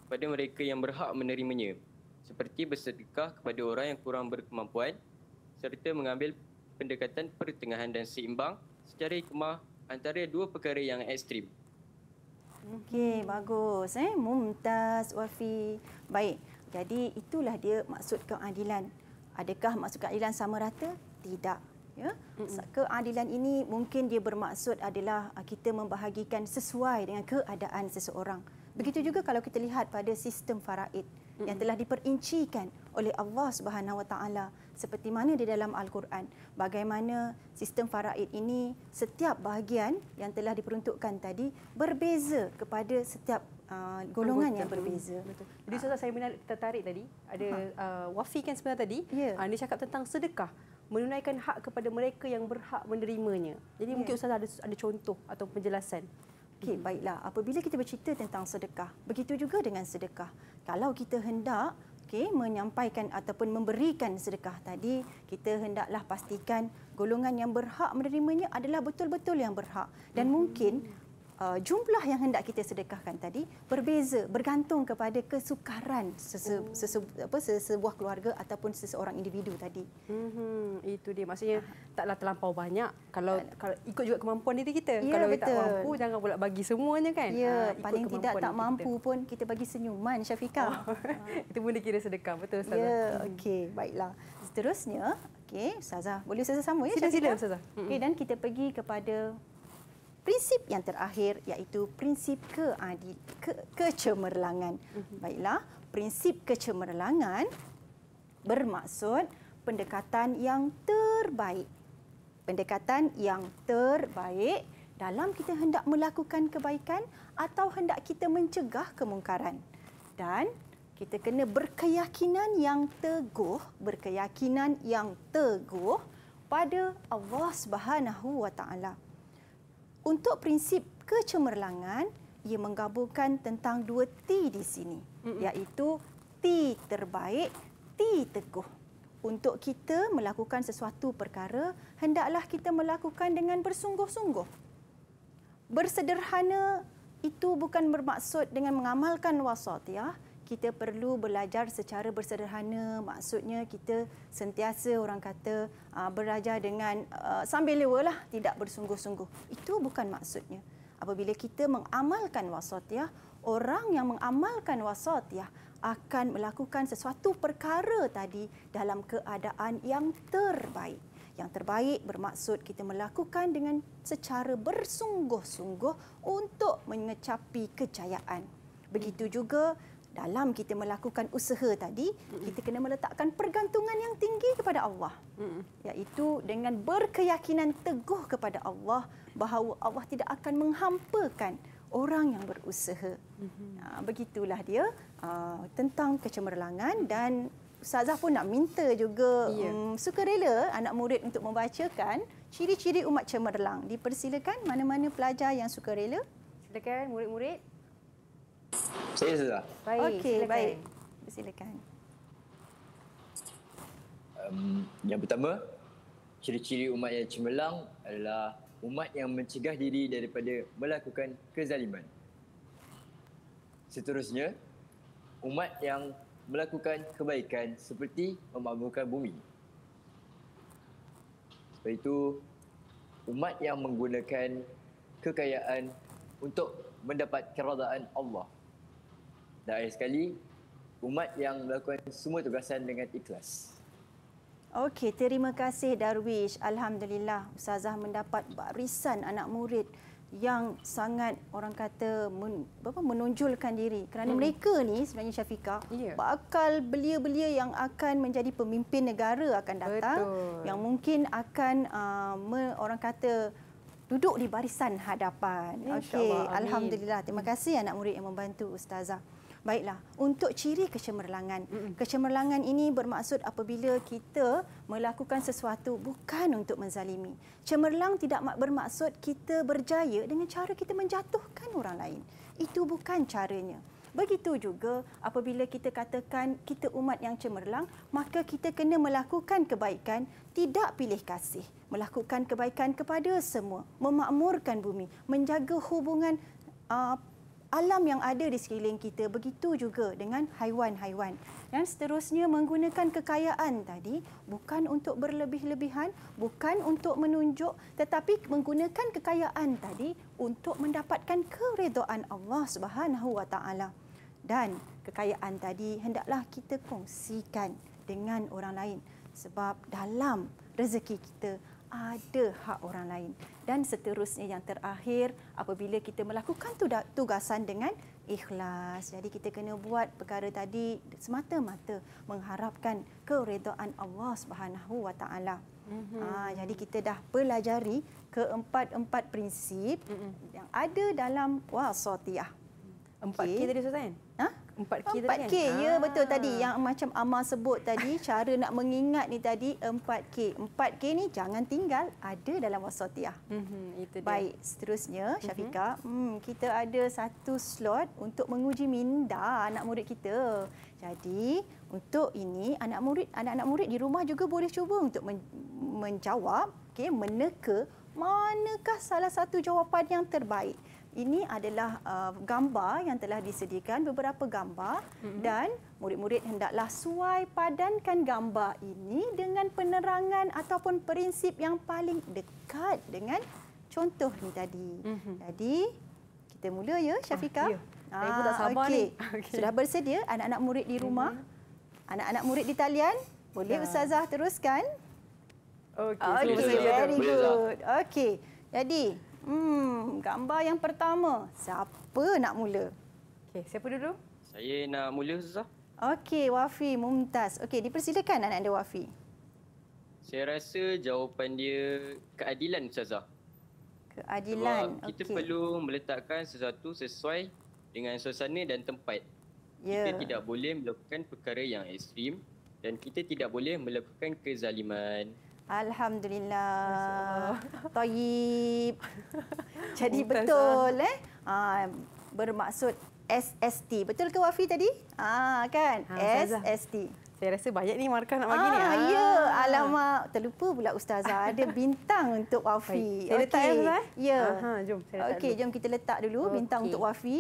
S4: kepada mereka yang berhak menerimanya seperti bersedekah kepada orang yang kurang berkemampuan serta mengambil pendekatan pertengahan dan seimbang secara hikmah antara dua perkara yang ekstrim.
S3: Okey, bagus. Eh? Mumtaz, Wafi. Baik, jadi itulah dia maksud keadilan. Adakah maksud keadilan sama rata? Tidak. Ya? Mm-mm. Keadilan ini mungkin dia bermaksud adalah ah, kita membahagikan sesuai dengan keadaan seseorang. Begitu juga kalau kita lihat pada sistem faraid yang telah diperincikan oleh Allah Subhanahu Wa Taala seperti mana di dalam Al-Quran bagaimana sistem faraid ini setiap bahagian yang telah diperuntukkan
S2: tadi berbeza kepada setiap Uh, golongan Anggota. yang berbeza. Betul. Jadi Ustaz, uh. saya menarik, tertarik tadi, ada ha. uh, Wafi kan sebenarnya tadi, yeah. Ya. uh, dia cakap tentang sedekah, menunaikan hak kepada mereka yang berhak menerimanya. Jadi yeah. mungkin ya. Ustaz ada, ada contoh atau penjelasan.
S3: Okey, hmm. baiklah. Apabila kita bercerita tentang sedekah, begitu juga dengan sedekah. Kalau kita hendak okay, menyampaikan ataupun memberikan sedekah tadi, kita hendaklah pastikan golongan yang berhak menerimanya adalah betul-betul yang berhak. Dan hmm. mungkin uh, jumlah yang hendak kita sedekahkan tadi berbeza bergantung kepada kesukaran
S2: sese, uh. sese, apa, sesebuah keluarga ataupun seseorang individu tadi. hmm Itu dia maksudnya uh. taklah terlampau banyak kalau, uh. kalau ikut juga kemampuan diri kita. Yeah, kalau betul. tak mampu jangan pula bagi semuanya kan. Ya, uh, paling tidak tak mampu
S3: kita. pun kita bagi senyuman Syafika. Oh. Uh.
S2: Itu pun kira sedekah betul Ustazah. Ya, yeah, hmm.
S3: okey, baiklah. Seterusnya Okey, saza Boleh saza sama ya? Sila, Syafiqah? sila Ustazah. Hmm. Okey, dan kita pergi kepada prinsip yang terakhir iaitu prinsip keadil, ke, kecemerlangan. Mhm. Baiklah, prinsip kecemerlangan bermaksud pendekatan yang terbaik. Pendekatan yang terbaik dalam kita hendak melakukan kebaikan atau hendak kita mencegah kemungkaran. Dan kita kena berkeyakinan yang teguh, berkeyakinan yang teguh pada Allah Subhanahu wa taala. Untuk prinsip kecemerlangan, ia menggabungkan tentang dua T di sini. Iaitu T terbaik, T teguh. Untuk kita melakukan sesuatu perkara, hendaklah kita melakukan dengan bersungguh-sungguh. Bersederhana itu bukan bermaksud dengan mengamalkan wasatiyah, kita perlu belajar secara bersederhana. Maksudnya kita sentiasa orang kata uh, belajar dengan uh, sambil lewa lah, tidak bersungguh-sungguh. Itu bukan maksudnya. Apabila kita mengamalkan wasatiyah, orang yang mengamalkan wasatiyah akan melakukan sesuatu perkara tadi dalam keadaan yang terbaik. Yang terbaik bermaksud kita melakukan dengan secara bersungguh-sungguh untuk mengecapi kejayaan. Begitu juga dalam kita melakukan usaha tadi kita kena meletakkan pergantungan yang tinggi kepada Allah iaitu dengan berkeyakinan teguh kepada Allah bahawa Allah tidak akan menghampakan orang yang berusaha nah, mm-hmm. ha, begitulah dia ha, tentang kecemerlangan dan Ustazah pun nak minta juga ya. um, suka rela anak murid untuk membacakan ciri-ciri umat cemerlang dipersilakan mana-mana pelajar yang suka rela
S2: silakan murid-murid saya sudah. Baik, okay, silakan. baik. Silakan.
S4: Um, yang pertama, ciri-ciri umat yang cemerlang adalah umat yang mencegah diri daripada melakukan kezaliman. Seterusnya, umat yang melakukan kebaikan seperti membangunkan bumi. Sebab itu, umat yang menggunakan kekayaan untuk mendapat keradaan Allah dan akhir sekali umat yang melakukan semua tugasan dengan ikhlas.
S3: Okey, terima kasih Darwish. Alhamdulillah, Ustazah mendapat barisan anak murid yang sangat orang kata men, apa, menonjolkan diri. Kerana hmm. mereka ni sebenarnya Syafiqah, yeah. bakal belia-belia yang akan menjadi pemimpin negara akan datang. Betul. Yang mungkin akan uh, me, orang kata duduk di barisan hadapan. Okey, Alhamdulillah. Terima hmm. kasih anak murid yang membantu Ustazah. Baiklah, untuk ciri kecemerlangan. Kecemerlangan ini bermaksud apabila kita melakukan sesuatu bukan untuk menzalimi. Cemerlang tidak bermaksud kita berjaya dengan cara kita menjatuhkan orang lain. Itu bukan caranya. Begitu juga apabila kita katakan kita umat yang cemerlang, maka kita kena melakukan kebaikan, tidak pilih kasih. Melakukan kebaikan kepada semua, memakmurkan bumi, menjaga hubungan uh, alam yang ada di sekeliling kita begitu juga dengan haiwan-haiwan dan seterusnya menggunakan kekayaan tadi bukan untuk berlebih-lebihan bukan untuk menunjuk tetapi menggunakan kekayaan tadi untuk mendapatkan keredaan Allah Subhanahu wa taala dan kekayaan tadi hendaklah kita kongsikan dengan orang lain sebab dalam rezeki kita ada hak orang lain. Dan seterusnya yang terakhir, apabila kita melakukan tugasan dengan ikhlas. Jadi kita kena buat perkara tadi semata-mata mengharapkan keredaan Allah Subhanahu Wa
S2: Mm-hmm. Ah, jadi
S3: kita dah pelajari keempat-empat prinsip mm-hmm. yang ada dalam wasatiyah. Empat okay. kita
S2: selesai. Ustaz 4K oh, 4K, kan? 4K, ya ah. betul tadi. Yang
S3: macam Amal sebut tadi, cara nak mengingat ni tadi 4K. 4K ni jangan tinggal, ada dalam wasatiyah.
S2: Mm-hmm, itu dia. Baik,
S3: seterusnya mhm. Syafiqah, mm-hmm. hmm, kita ada satu slot untuk menguji minda anak murid kita. Jadi, untuk ini anak murid anak-anak murid di rumah juga boleh cuba untuk men- menjawab, okay, meneka manakah salah satu jawapan yang terbaik. Ini adalah uh, gambar yang telah disediakan beberapa gambar mm-hmm. dan murid-murid hendaklah suai padankan gambar ini dengan penerangan ataupun prinsip yang paling dekat dengan contoh ni tadi. Mm-hmm. Jadi kita mula ya Syafika. Ah, ya. Saya pun tak sabar okay. Ah, ni. Okay. Sudah bersedia anak-anak murid di rumah? mm Anak-anak murid di talian? Boleh ya. ustazah teruskan? Okey, ah, okay. very good. Okey. Jadi Hmm, gambar yang pertama. Siapa nak mula? Okey, siapa dulu?
S4: Saya nak mula Ustazah.
S3: Okey, Wafi Mumtaz. Okey, dipersilakan anak anda Wafi.
S4: Saya rasa jawapan dia keadilan Ustazah.
S3: Keadilan. Sebab
S4: kita okay. perlu meletakkan sesuatu sesuai dengan suasana dan tempat. Yeah. Kita ya. tidak boleh melakukan perkara yang ekstrim dan kita tidak boleh melakukan kezaliman.
S3: Alhamdulillah. Toyib. Jadi Bukan betul sah. eh. Ha, bermaksud SST. Betul ke Wafi tadi? Ha, kan? Ha, ah,
S2: SST. Saya rasa banyak ni markah nak bagi ah, ni. Ah. Ya, alamak.
S3: Terlupa pula Ustazah. Ada bintang untuk Wafi. Baik. Saya okay. letak ya, Ustazah. Ya. Aha,
S2: jom. Okey, jom
S3: kita letak dulu okay. bintang untuk Wafi.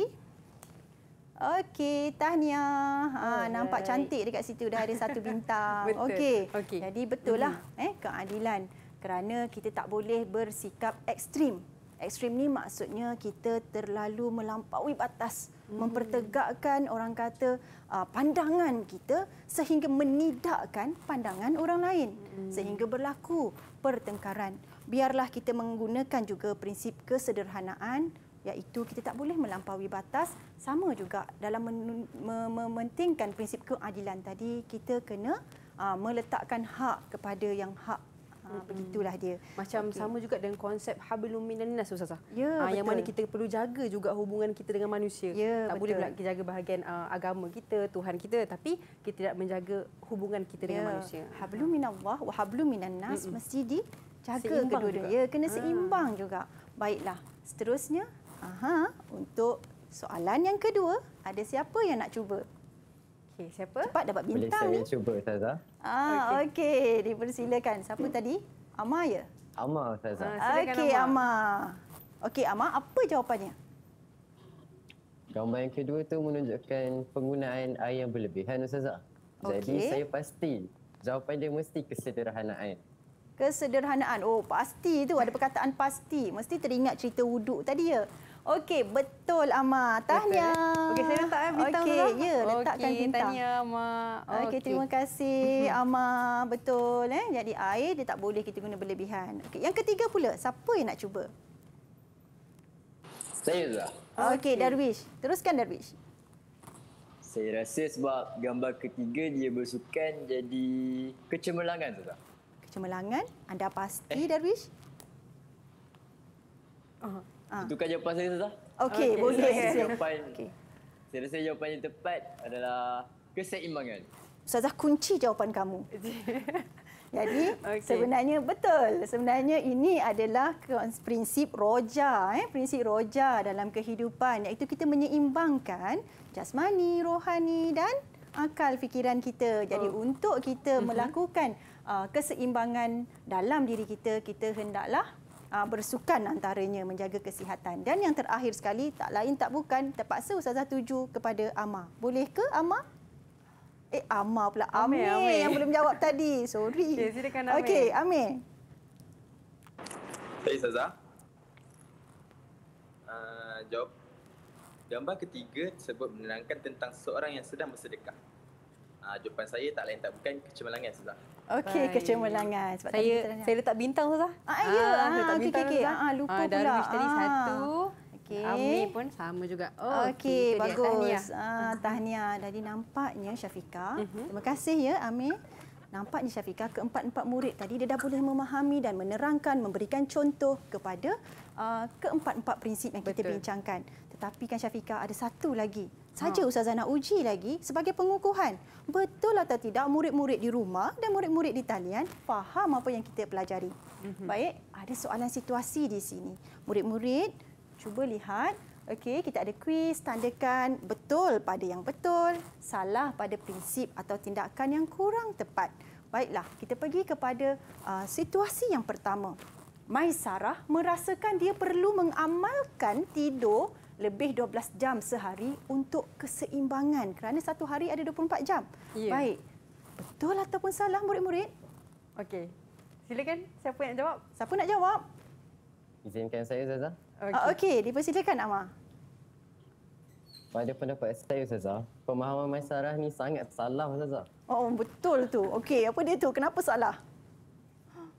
S3: Okey, tahniah. Ha, oh, nampak baik. cantik dekat situ. Dah ada satu bintang. betul. Okey. Okay. Jadi betul lah mm-hmm. eh, keadilan. Kerana kita tak boleh bersikap ekstrim. Ekstrim ni maksudnya kita terlalu melampaui batas. Hmm. Mempertegakkan orang kata ah, pandangan kita sehingga menidakkan pandangan orang lain. Hmm. Sehingga berlaku pertengkaran. Biarlah kita menggunakan juga prinsip kesederhanaan iaitu kita tak boleh melampaui batas sama juga dalam mementingkan prinsip keadilan tadi kita kena ah, meletakkan hak kepada yang hak Ha, begitulah
S2: dia. Macam okay. sama juga dengan konsep hablum minannas ustazah. Ya, ha, yang mana kita perlu jaga juga hubungan kita dengan manusia. Ya, tak betul. boleh pula kita jaga bahagian uh, agama kita, Tuhan kita tapi kita tidak menjaga hubungan kita ya. dengan manusia. Hablum minallah wa hablum minannas mesti
S3: dijaga kedua-dua. Ya, kena seimbang ha. juga. Baiklah. Seterusnya Aha, untuk soalan yang kedua, ada siapa yang nak cuba? Okey, siapa? Cepat dapat bintang. Boleh saya
S5: cuba, Ustazah.
S3: Ah, ah okey. Okay. Dipersilakan. Siapa tadi? Ama ya?
S5: Ama, Ustazah. Ah,
S3: okey, Ama. Okey, Ama, apa jawapannya?
S5: Gambar yang kedua tu menunjukkan penggunaan air yang berlebihan, Ustazah. Okay. Jadi saya pasti jawapan dia mesti kesederhanaan.
S3: Kesederhanaan. Oh, pasti itu ada perkataan pasti. Mesti teringat cerita wuduk tadi ya. Okey, betul Amar. Ya? Tahniah. Okey, saya letak eh, bintang okay, tu. Okey, ya, letakkan okay, bintang. Tahniah
S2: Amar. Okey, okay, terima kasih mhm.
S3: Amar. Betul. Eh? Jadi air dia tak boleh kita guna berlebihan. Okey, yang ketiga pula, siapa yang nak cuba? Saya lah. Okey, okay. Darwish. Teruskan Darwish.
S4: Saya rasa sebab gambar ketiga dia bersukan jadi kecemerlangan tu tak?
S3: Kecemerlangan? Anda pasti eh. Darwish? Uh -huh. Itu
S4: ah. kan jawapan saya sudah.
S3: Okey, boleh. Saya rasa
S4: jawapan, okay. saya rasa jawapan yang tepat adalah keseimbangan.
S3: Ustazah kunci jawapan kamu. Jadi okay. sebenarnya betul. Sebenarnya ini adalah prinsip roja, eh? prinsip roja dalam kehidupan. Iaitu kita menyeimbangkan jasmani, rohani dan akal fikiran kita. Jadi oh. untuk kita mhm. melakukan uh, keseimbangan dalam diri kita, kita hendaklah uh, bersukan antaranya menjaga kesihatan. Dan yang terakhir sekali, tak lain tak bukan, terpaksa Ustazah tuju kepada Ama. Boleh ke Ama? Eh, Ama pula. Ame, Ame, Ame. yang belum jawab tadi. Sorry. Okay, silakan Ame. Okey, Ame.
S1: Saya Ustazah. Ah, jawab. Gambar ketiga tersebut menerangkan tentang seorang yang sedang bersedekah. Uh, jawapan saya tak lain tak bukan kecemerlangan Ustazah.
S2: Okey, kecemerlangan. Sebab saya, tadi saya letak bintang tu sah. Ah, ah, ya. Ah, letak okay, bintang okay, okay. Ah, lupa ah, pula. ah. satu. Okay. Amir pun sama juga. Oh, okay, okay, bagus. Tahniah.
S3: Ah, tahniah. Jadi nampaknya Syafiqah. Mhm. Uh -huh. Terima kasih ya Amir. Nampaknya Syafiqah keempat-empat murid tadi dia dah boleh memahami dan menerangkan, memberikan contoh kepada uh, keempat-empat prinsip yang kita Betul. bincangkan. Tetapi kan Syafiqah ada satu lagi saja hmm. Ustazah nak uji lagi sebagai pengukuhan. Betul atau tidak murid-murid di rumah dan murid-murid di talian faham apa yang kita pelajari. Mhm. Baik, ada soalan situasi di sini. Murid-murid, cuba lihat. Okey, kita ada kuis, tandakan betul pada yang betul, salah pada prinsip atau tindakan yang kurang tepat. Baiklah, kita pergi kepada uh, situasi yang pertama. Maisarah merasakan dia perlu mengamalkan tidur lebih 12 jam sehari untuk keseimbangan kerana satu hari ada 24 jam. Ya. Baik. Betul ataupun salah murid-murid? Okey.
S2: Silakan siapa nak
S3: jawab? Siapa nak jawab?
S5: Izinkan saya Zaza. Ah,
S3: okey, okay. dipersilakan Amma.
S5: Pada pendapat saya Zaza, pemahaman masyarakat ni sangat salah
S3: Zaza. Oh, betul tu. Okey, apa dia tu? Kenapa salah?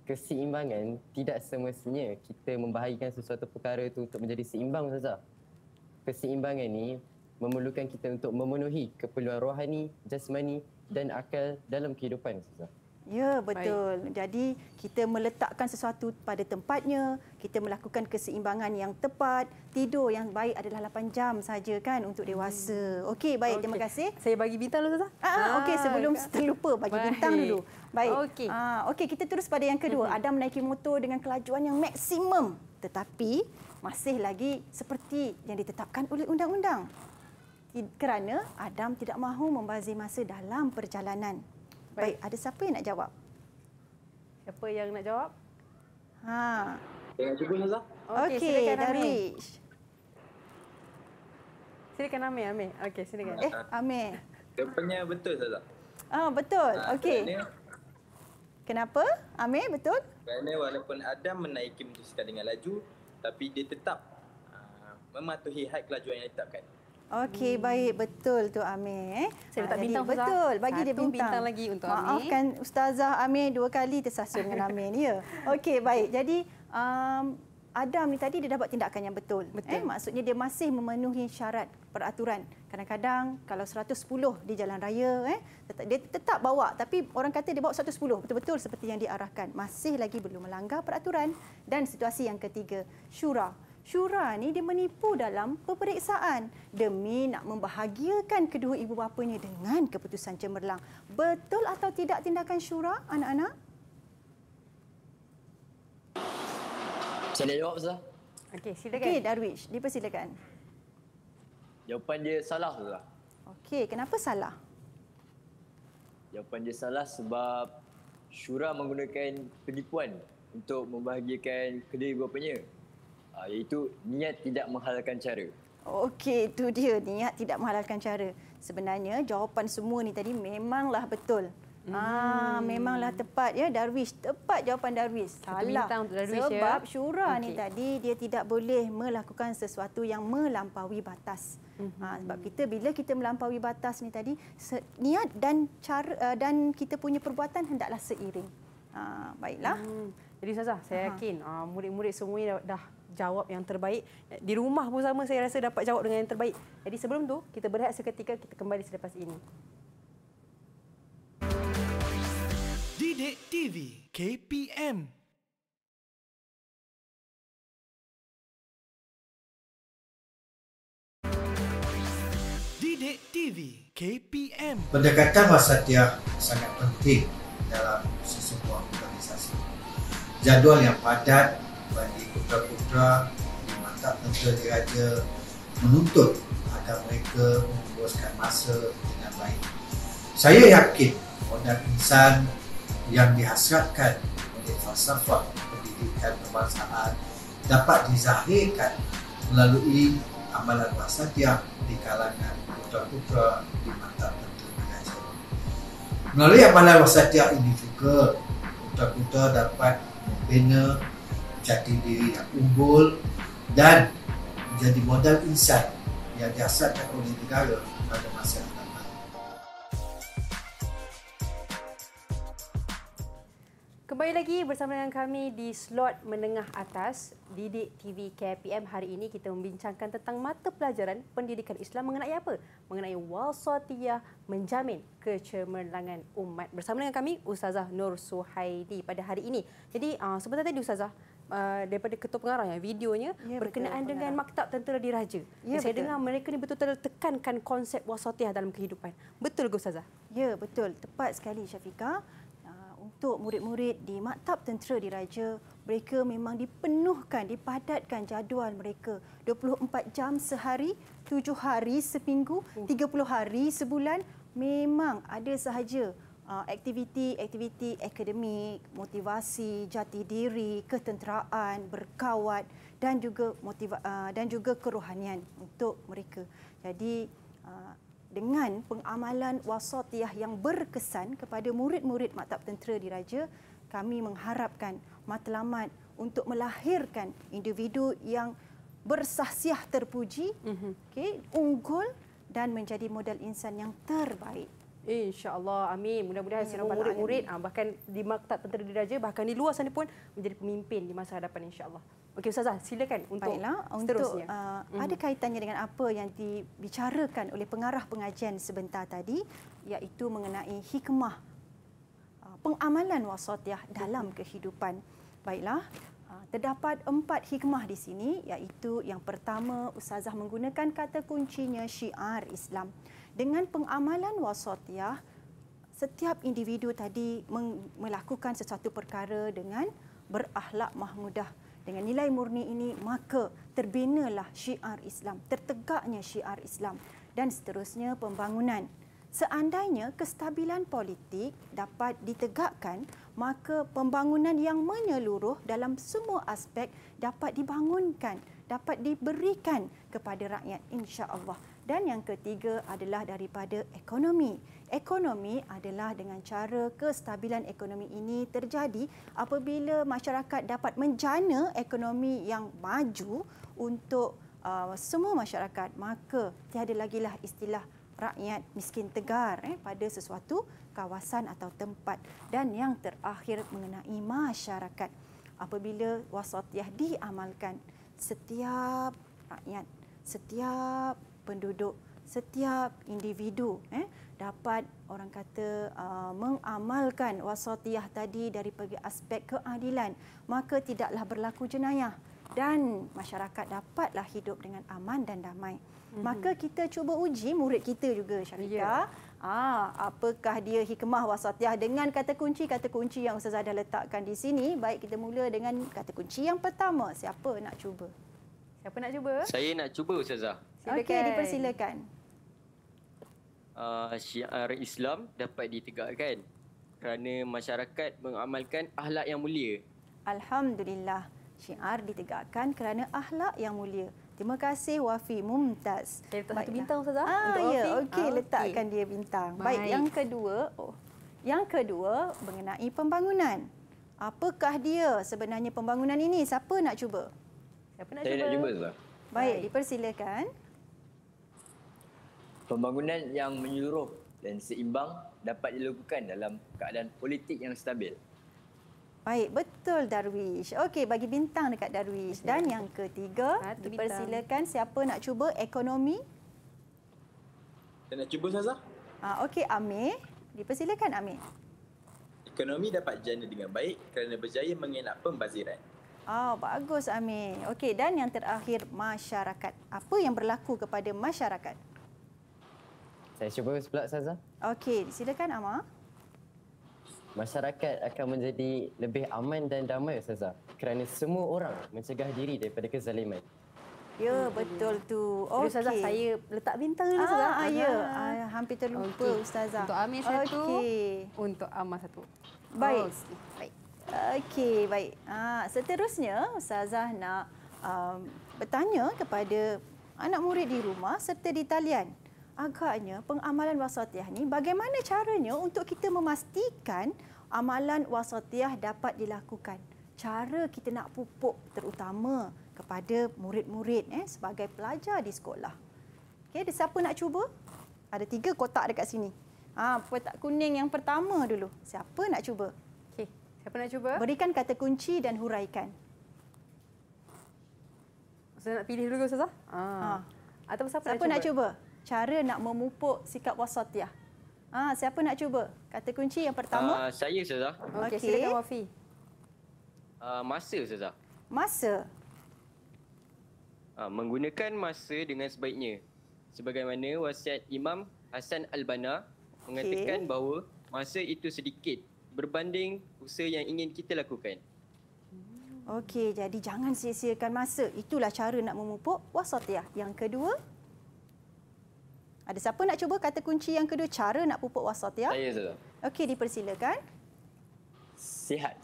S5: Keseimbangan tidak semestinya kita membahagikan sesuatu perkara itu untuk menjadi seimbang Zaza keseimbangan ini memerlukan kita untuk memenuhi keperluan rohani, jasmani dan akal dalam kehidupan sesama.
S3: Ya, betul. Baik. Jadi kita meletakkan sesuatu pada tempatnya, kita melakukan keseimbangan yang tepat, tidur yang baik adalah 8 jam saja kan untuk dewasa. Hmm. Okey, baik. Okay. Terima kasih. Saya bagi bintang dulu, Ustazah. Ah, ah okey, sebelum kak. Ah. terlupa bagi baik. bintang dulu. Baik. Okey. Ah, okey, kita terus pada yang kedua. Hmm. Adam menaiki motor dengan kelajuan yang maksimum, tetapi masih lagi seperti yang ditetapkan oleh undang-undang kerana Adam tidak mahu membazir masa dalam perjalanan. Baik. Baik, ada siapa yang nak jawab?
S2: Siapa yang nak jawab? Ha.
S1: Yang cuba Nazla.
S2: Okey, dari Silakan Amir, Amir. Okey, silakan. Eh, Amir.
S1: Depannya betul Nazla.
S3: Ah, oh, betul. Ha, Okey. Kenapa? Amir, betul?
S1: Kerana walaupun Adam menaiki motosikal dengan laju, tapi dia tetap ah, mematuhi had kelajuan yang ditetapkan.
S3: Okey, hmm. baik. Betul tu Amir. Eh? Saya letak ah, bintang. Betul, bagi dia bintang. Satu bintang lagi untuk Maafkan Amir. Maafkan Ustazah Amir dua kali tersasun dengan Amir. Ya. Okey, baik. Jadi, um, Adam ni tadi dia dapat tindakan yang betul. Eh? betul. Eh, maksudnya dia masih memenuhi syarat peraturan. Kadang-kadang kalau 110 di jalan raya, eh, dia tetap bawa. Tapi orang kata dia bawa 110. Betul-betul seperti yang diarahkan. Masih lagi belum melanggar peraturan. Dan situasi yang ketiga, syura. Syura ni dia menipu dalam peperiksaan demi nak membahagiakan kedua ibu bapanya dengan keputusan cemerlang. Betul atau tidak tindakan syura, anak-anak?
S2: Saya nak jawab, Ustazah. Okey,
S3: silakan. Okey, Darwish. Dia persilakan.
S4: Jawapan dia salah, Ustazah.
S3: Okey, kenapa salah?
S4: Jawapan dia salah sebab Syura menggunakan penipuan untuk membahagiakan kedai bapanya. Ah, iaitu niat tidak menghalalkan cara.
S3: Okey, itu dia. Niat tidak menghalalkan cara. Sebenarnya jawapan semua ni tadi memanglah betul. Ah, hmm. Ah memanglah tepat ya Darwish tepat jawapan Darwish salah Darwish, ya. sebab ya? syura okay. ni tadi dia tidak boleh melakukan sesuatu yang melampaui batas hmm. ah, sebab kita bila kita melampaui batas ni tadi niat dan cara eh, dan kita punya perbuatan hendaklah seiring
S2: ah, baiklah hmm. jadi Ustazah saya Aha. yakin ah, murid-murid semuanya dah, dah jawab yang terbaik di rumah pun sama saya rasa dapat jawab dengan yang terbaik jadi sebelum tu kita berehat seketika kita kembali selepas ini
S6: Sidik TV KPM Didik TV KPM Pendekatan
S1: wasatia sangat penting dalam sesuatu organisasi Jadual yang padat bagi putera-putera yang mantap tentera diraja menuntut agar mereka menguruskan masa dengan baik Saya yakin modal Insan yang dihasratkan oleh falsafah pendidikan kebangsaan dapat dizahirkan melalui amalan bahasa di kalangan putera-putera di mata tentera Melalui amalan bahasa ini juga, putera-putera dapat membina jati diri yang unggul dan menjadi modal insan yang dihasratkan oleh negara pada masa ini.
S2: Kembali lagi bersama dengan kami di slot menengah atas Didik TV KPM hari ini kita membincangkan tentang mata pelajaran pendidikan Islam mengenai apa? Mengenai wasatiyah menjamin kecemerlangan umat. Bersama dengan kami Ustazah Nur Suhaidi pada hari ini. Jadi uh, sebentar tadi Ustazah Uh, daripada ketua pengarah ya videonya ya, berkenaan betul, dengan pengarah. maktab tentera diraja. Ya, saya dengar mereka ni betul betul tekankan konsep wasatiyah dalam kehidupan. Betul ke ustazah? Ya,
S3: betul. Tepat sekali Syafika untuk murid-murid di Maktab Tentera Diraja, mereka memang dipenuhkan, dipadatkan jadual mereka 24 jam sehari, 7 hari seminggu, 30 hari sebulan memang ada sahaja aktiviti-aktiviti uh, akademik, motivasi, jati diri, ketenteraan, berkawat dan juga motiva- uh, dan juga kerohanian untuk mereka. Jadi dengan pengamalan wasatiyah yang berkesan kepada murid-murid maktab tentera diraja, kami mengharapkan matlamat untuk melahirkan individu yang bersahsiah terpuji, mm-hmm. okay, unggul dan menjadi modal insan yang terbaik.
S2: InsyaAllah. Amin. Mudah-mudahan hmm, seorang murid-murid ah, bahkan di maktab tentera diraja bahkan di luar sana pun menjadi pemimpin di masa hadapan insyaAllah. Okey Ustazah silakan untuk Baiklah, seterusnya. Untuk, uh, ah, hmm. Ada kaitannya dengan
S3: apa yang dibicarakan oleh pengarah pengajian sebentar tadi iaitu mengenai hikmah uh, pengamalan wasatiyah dalam kehidupan. Baiklah. Terdapat empat hikmah di sini iaitu yang pertama Ustazah menggunakan kata kuncinya syiar Islam dengan pengamalan wasatiyah setiap individu tadi melakukan sesuatu perkara dengan berakhlak mahmudah dengan nilai murni ini maka terbinalah syiar Islam tertegaknya syiar Islam dan seterusnya pembangunan seandainya kestabilan politik dapat ditegakkan maka pembangunan yang menyeluruh dalam semua aspek dapat dibangunkan dapat diberikan kepada rakyat insya-Allah dan yang ketiga adalah daripada ekonomi. Ekonomi adalah dengan cara kestabilan ekonomi ini terjadi apabila masyarakat dapat menjana ekonomi yang maju untuk uh, semua masyarakat maka tiada lagi lah istilah rakyat miskin tegar eh, pada sesuatu kawasan atau tempat dan yang terakhir mengenai masyarakat apabila wasatiyah diamalkan setiap rakyat setiap penduduk setiap individu eh, dapat orang kata uh, mengamalkan wasatiyah tadi dari daripada aspek keadilan maka tidaklah berlaku jenayah dan masyarakat dapatlah hidup dengan aman dan damai mm-hmm. maka kita cuba uji murid kita juga syarikat yeah. Ah, apakah dia hikmah wasatiyah dengan kata kunci kata kunci yang Ustazah dah letakkan di sini baik kita mula dengan kata kunci yang pertama siapa nak cuba siapa nak cuba saya
S4: nak cuba Ustazah
S3: Okey, dipersilakan.
S4: Uh, syiar Islam dapat ditegakkan kerana masyarakat mengamalkan ahlak yang mulia.
S3: Alhamdulillah, syiar ditegakkan kerana ahlak yang mulia. Terima kasih Wafi Mumtaz. Kita letak bintang Ustazah. Ah, untuk ya, okey, ah, okay. letakkan dia bintang. Baik. Baik, yang kedua, oh. Yang kedua mengenai pembangunan. Apakah dia sebenarnya pembangunan ini? Siapa nak cuba? Siapa
S2: nak Saya cuba? Saya nak
S4: cuba Ustazah.
S3: Baik, dipersilakan
S4: pembangunan yang menyeluruh dan seimbang dapat dilakukan dalam keadaan politik yang stabil.
S3: Baik, betul Darwish. Okey, bagi bintang dekat Darwish. Dan yang ketiga, Hati ah, dipersilakan siapa nak cuba ekonomi?
S1: Saya nak cuba, Sazah.
S3: Ah, Okey, Amir. Dipersilakan, Amir.
S1: Ekonomi dapat jana dengan baik kerana berjaya mengenak pembaziran.
S3: Oh, bagus, Amir. Okey, dan yang terakhir, masyarakat. Apa yang berlaku kepada masyarakat?
S5: Saya cuba pula Saza.
S3: Okey, silakan Ama.
S5: Masyarakat akan menjadi lebih aman dan damai Saza kerana semua orang mencegah diri daripada kezaliman.
S3: Ya, betul tu. Okey. Ustazah, saya
S2: letak bintang dulu, Ustazah. Ah, ya, ah, hampir terlupa, okay. Ustazah. Untuk Amir okay. satu, untuk Amar satu. Baik. Okey,
S3: baik. Okey, baik. Ah, seterusnya, Ustazah nak um, bertanya kepada anak murid di rumah serta di talian agaknya pengamalan wasatiyah ni bagaimana caranya untuk kita memastikan amalan wasatiyah dapat dilakukan cara kita nak pupuk terutama kepada murid-murid eh sebagai pelajar di sekolah okey ada siapa nak cuba ada tiga kotak dekat sini ha kotak kuning yang pertama dulu siapa nak cuba okey siapa nak cuba berikan kata kunci dan huraikan
S2: saya nak pilih dulu ke ustazah ha. ha.
S3: atau siapa, siapa nak cuba, nak cuba? cara nak memupuk sikap wasatiyah. Ha, siapa nak cuba? Kata kunci yang pertama. Uh,
S4: saya, Saza. Okey, okay. silakan Wafi. Uh, masa, Saza. Masa. Uh, menggunakan masa dengan sebaiknya. Sebagaimana wasiat Imam Hasan Al-Banna mengatakan okay. bahawa masa itu sedikit berbanding usaha yang ingin kita lakukan.
S3: Okey, jadi jangan sia-siakan masa. Itulah cara nak memupuk wasatiyah. Yang kedua, ada siapa nak cuba kata kunci yang kedua cara nak pupuk wasatiyah? Saya Ustaz. Okey, dipersilakan. Sihat.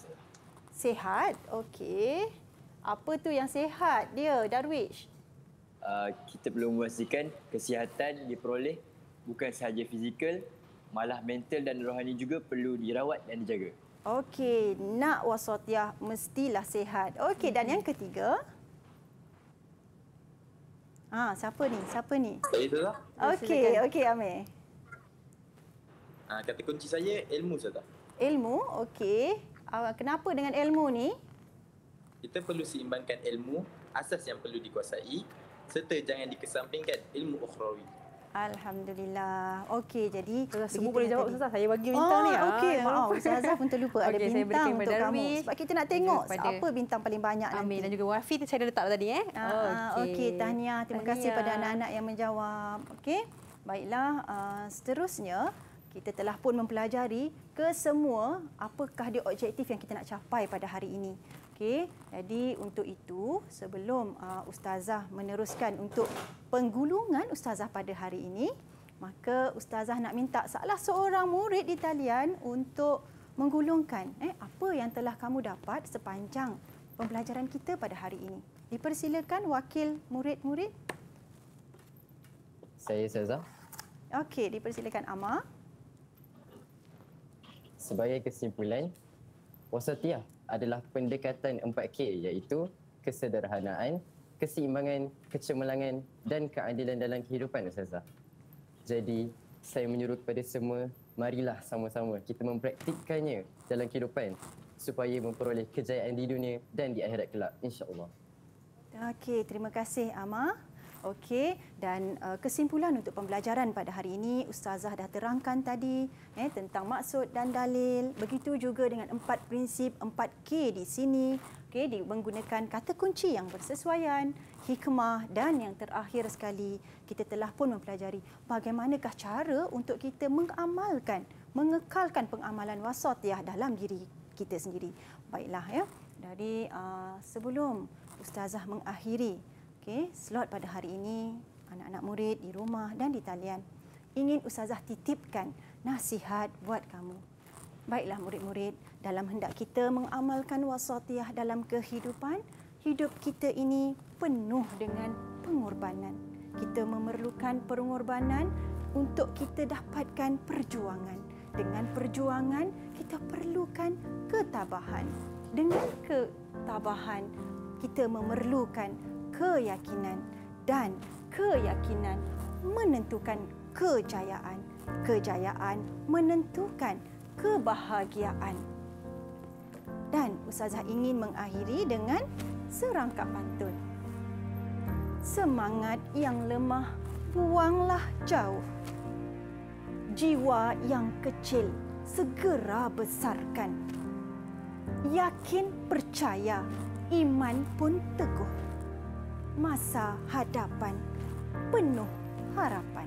S3: Sihat. Okey. Apa tu yang sihat dia, Darwish?
S4: Uh, kita perlu memastikan kesihatan diperoleh bukan sahaja fizikal, malah mental dan rohani juga perlu dirawat dan dijaga.
S3: Okey, nak wasatiyah mestilah sihat. Okey, dan hmm. yang ketiga? Ah, ha, siapa ni? Siapa ni? Saya tu lah. Eh, okey, okey Amir.
S1: Ah, kata kunci saya ilmu saja.
S3: Ilmu, okey. Ah, kenapa dengan ilmu ni?
S1: Kita perlu seimbangkan ilmu asas yang perlu dikuasai serta jangan dikesampingkan ilmu ukhrawi.
S3: Alhamdulillah. Okey, jadi Ustazah, semua boleh jawab Ustazah. Saya bagi bintang oh, ni. Ah, okey. Maaf ya. ah, Ustazah pun terlupa ada bintang untuk kamu. Sebab kita nak tengok apa bintang
S2: paling banyak Amin. nanti. Amin dan juga Wafi saya dah letak tadi eh. Ah, okey. Okey, tahniah. Terima tahniah. kasih pada anak-anak
S3: yang menjawab. Okey. Baiklah, uh, seterusnya kita telah pun mempelajari ke apakah dia objektif yang kita nak capai pada hari ini. Okey, jadi untuk itu sebelum uh, ustazah meneruskan untuk penggulungan ustazah pada hari ini, maka ustazah nak minta salah seorang murid di talian untuk menggulungkan eh apa yang telah kamu dapat sepanjang pembelajaran kita pada hari ini. Dipersilakan wakil murid-murid.
S5: Saya Ustazah.
S3: Okey, dipersilakan Amar.
S5: Sebagai kesimpulan, positif adalah pendekatan 4K iaitu kesederhanaan, keseimbangan, kecemerlangan dan keadilan dalam kehidupan Ustazah. Jadi saya menyuruh kepada semua marilah sama-sama kita mempraktikkannya dalam kehidupan supaya memperoleh kejayaan di dunia dan di akhirat kelak insya-Allah.
S3: Okey, terima kasih Amah. Okey dan uh, kesimpulan untuk pembelajaran pada hari ini ustazah dah terangkan tadi eh tentang maksud dan dalil begitu juga dengan empat prinsip 4K di sini okey di menggunakan kata kunci yang bersesuaian hikmah dan yang terakhir sekali kita telah pun mempelajari bagaimanakah cara untuk kita mengamalkan mengekalkan pengamalan wasatiyah dalam diri kita sendiri baiklah ya dari uh, sebelum ustazah mengakhiri okay, slot pada hari ini anak-anak murid di rumah dan di talian ingin Ustazah titipkan nasihat buat kamu. Baiklah murid-murid, dalam hendak kita mengamalkan wasatiyah dalam kehidupan, hidup kita ini penuh dengan pengorbanan. Kita memerlukan pengorbanan untuk kita dapatkan perjuangan. Dengan perjuangan, kita perlukan ketabahan. Dengan ketabahan, kita memerlukan keyakinan dan keyakinan menentukan kejayaan. Kejayaan menentukan kebahagiaan. Dan Ustazah ingin mengakhiri dengan serangkap pantun. Semangat yang lemah buanglah jauh. Jiwa yang kecil segera besarkan. Yakin percaya
S2: iman pun teguh masa hadapan penuh harapan.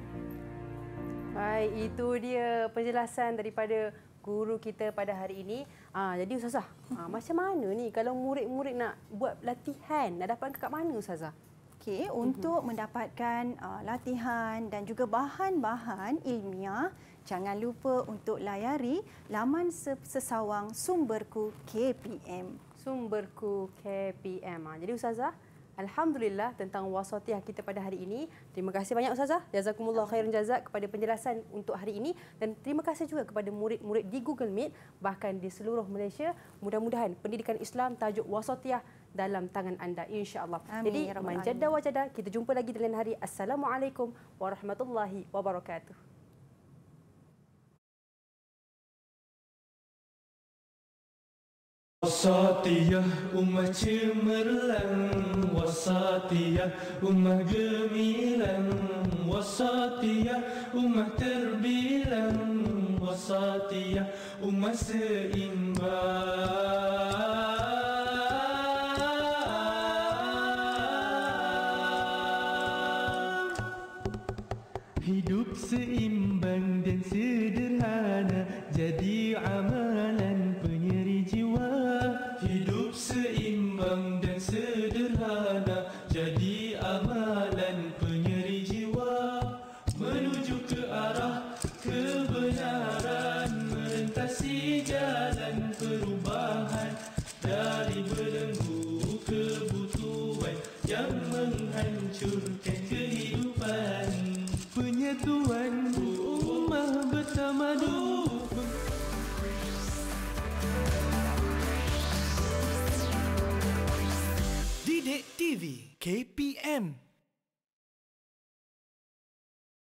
S2: Baik, itu dia penjelasan daripada guru kita pada hari ini. Ah, jadi Ustazah, ah, mhm. macam mana ni kalau murid-murid nak buat latihan, nak dapatkan kat mana Ustazah? Okay, mhm. untuk mm-hmm. mendapatkan uh,
S3: latihan dan juga bahan-bahan ilmiah, jangan lupa untuk layari
S2: laman sesawang Sumberku KPM. Sumberku KPM. Ah, jadi Ustazah, Alhamdulillah tentang wasatiyah kita pada hari ini. Terima kasih banyak Ustazah. Jazakumullah khairan jazak kepada penjelasan untuk hari ini. Dan terima kasih juga kepada murid-murid di Google Meet bahkan di seluruh Malaysia. Mudah-mudahan pendidikan Islam tajuk wasatiyah dalam tangan anda insyaAllah. Jadi ya manjadah wajadah kita jumpa lagi dalam hari. Assalamualaikum warahmatullahi wabarakatuh.
S3: وسطية أمة
S6: cemerlang وسطية أمة gemilang
S1: وسطية أمة terbilang وسطية أمة seimbang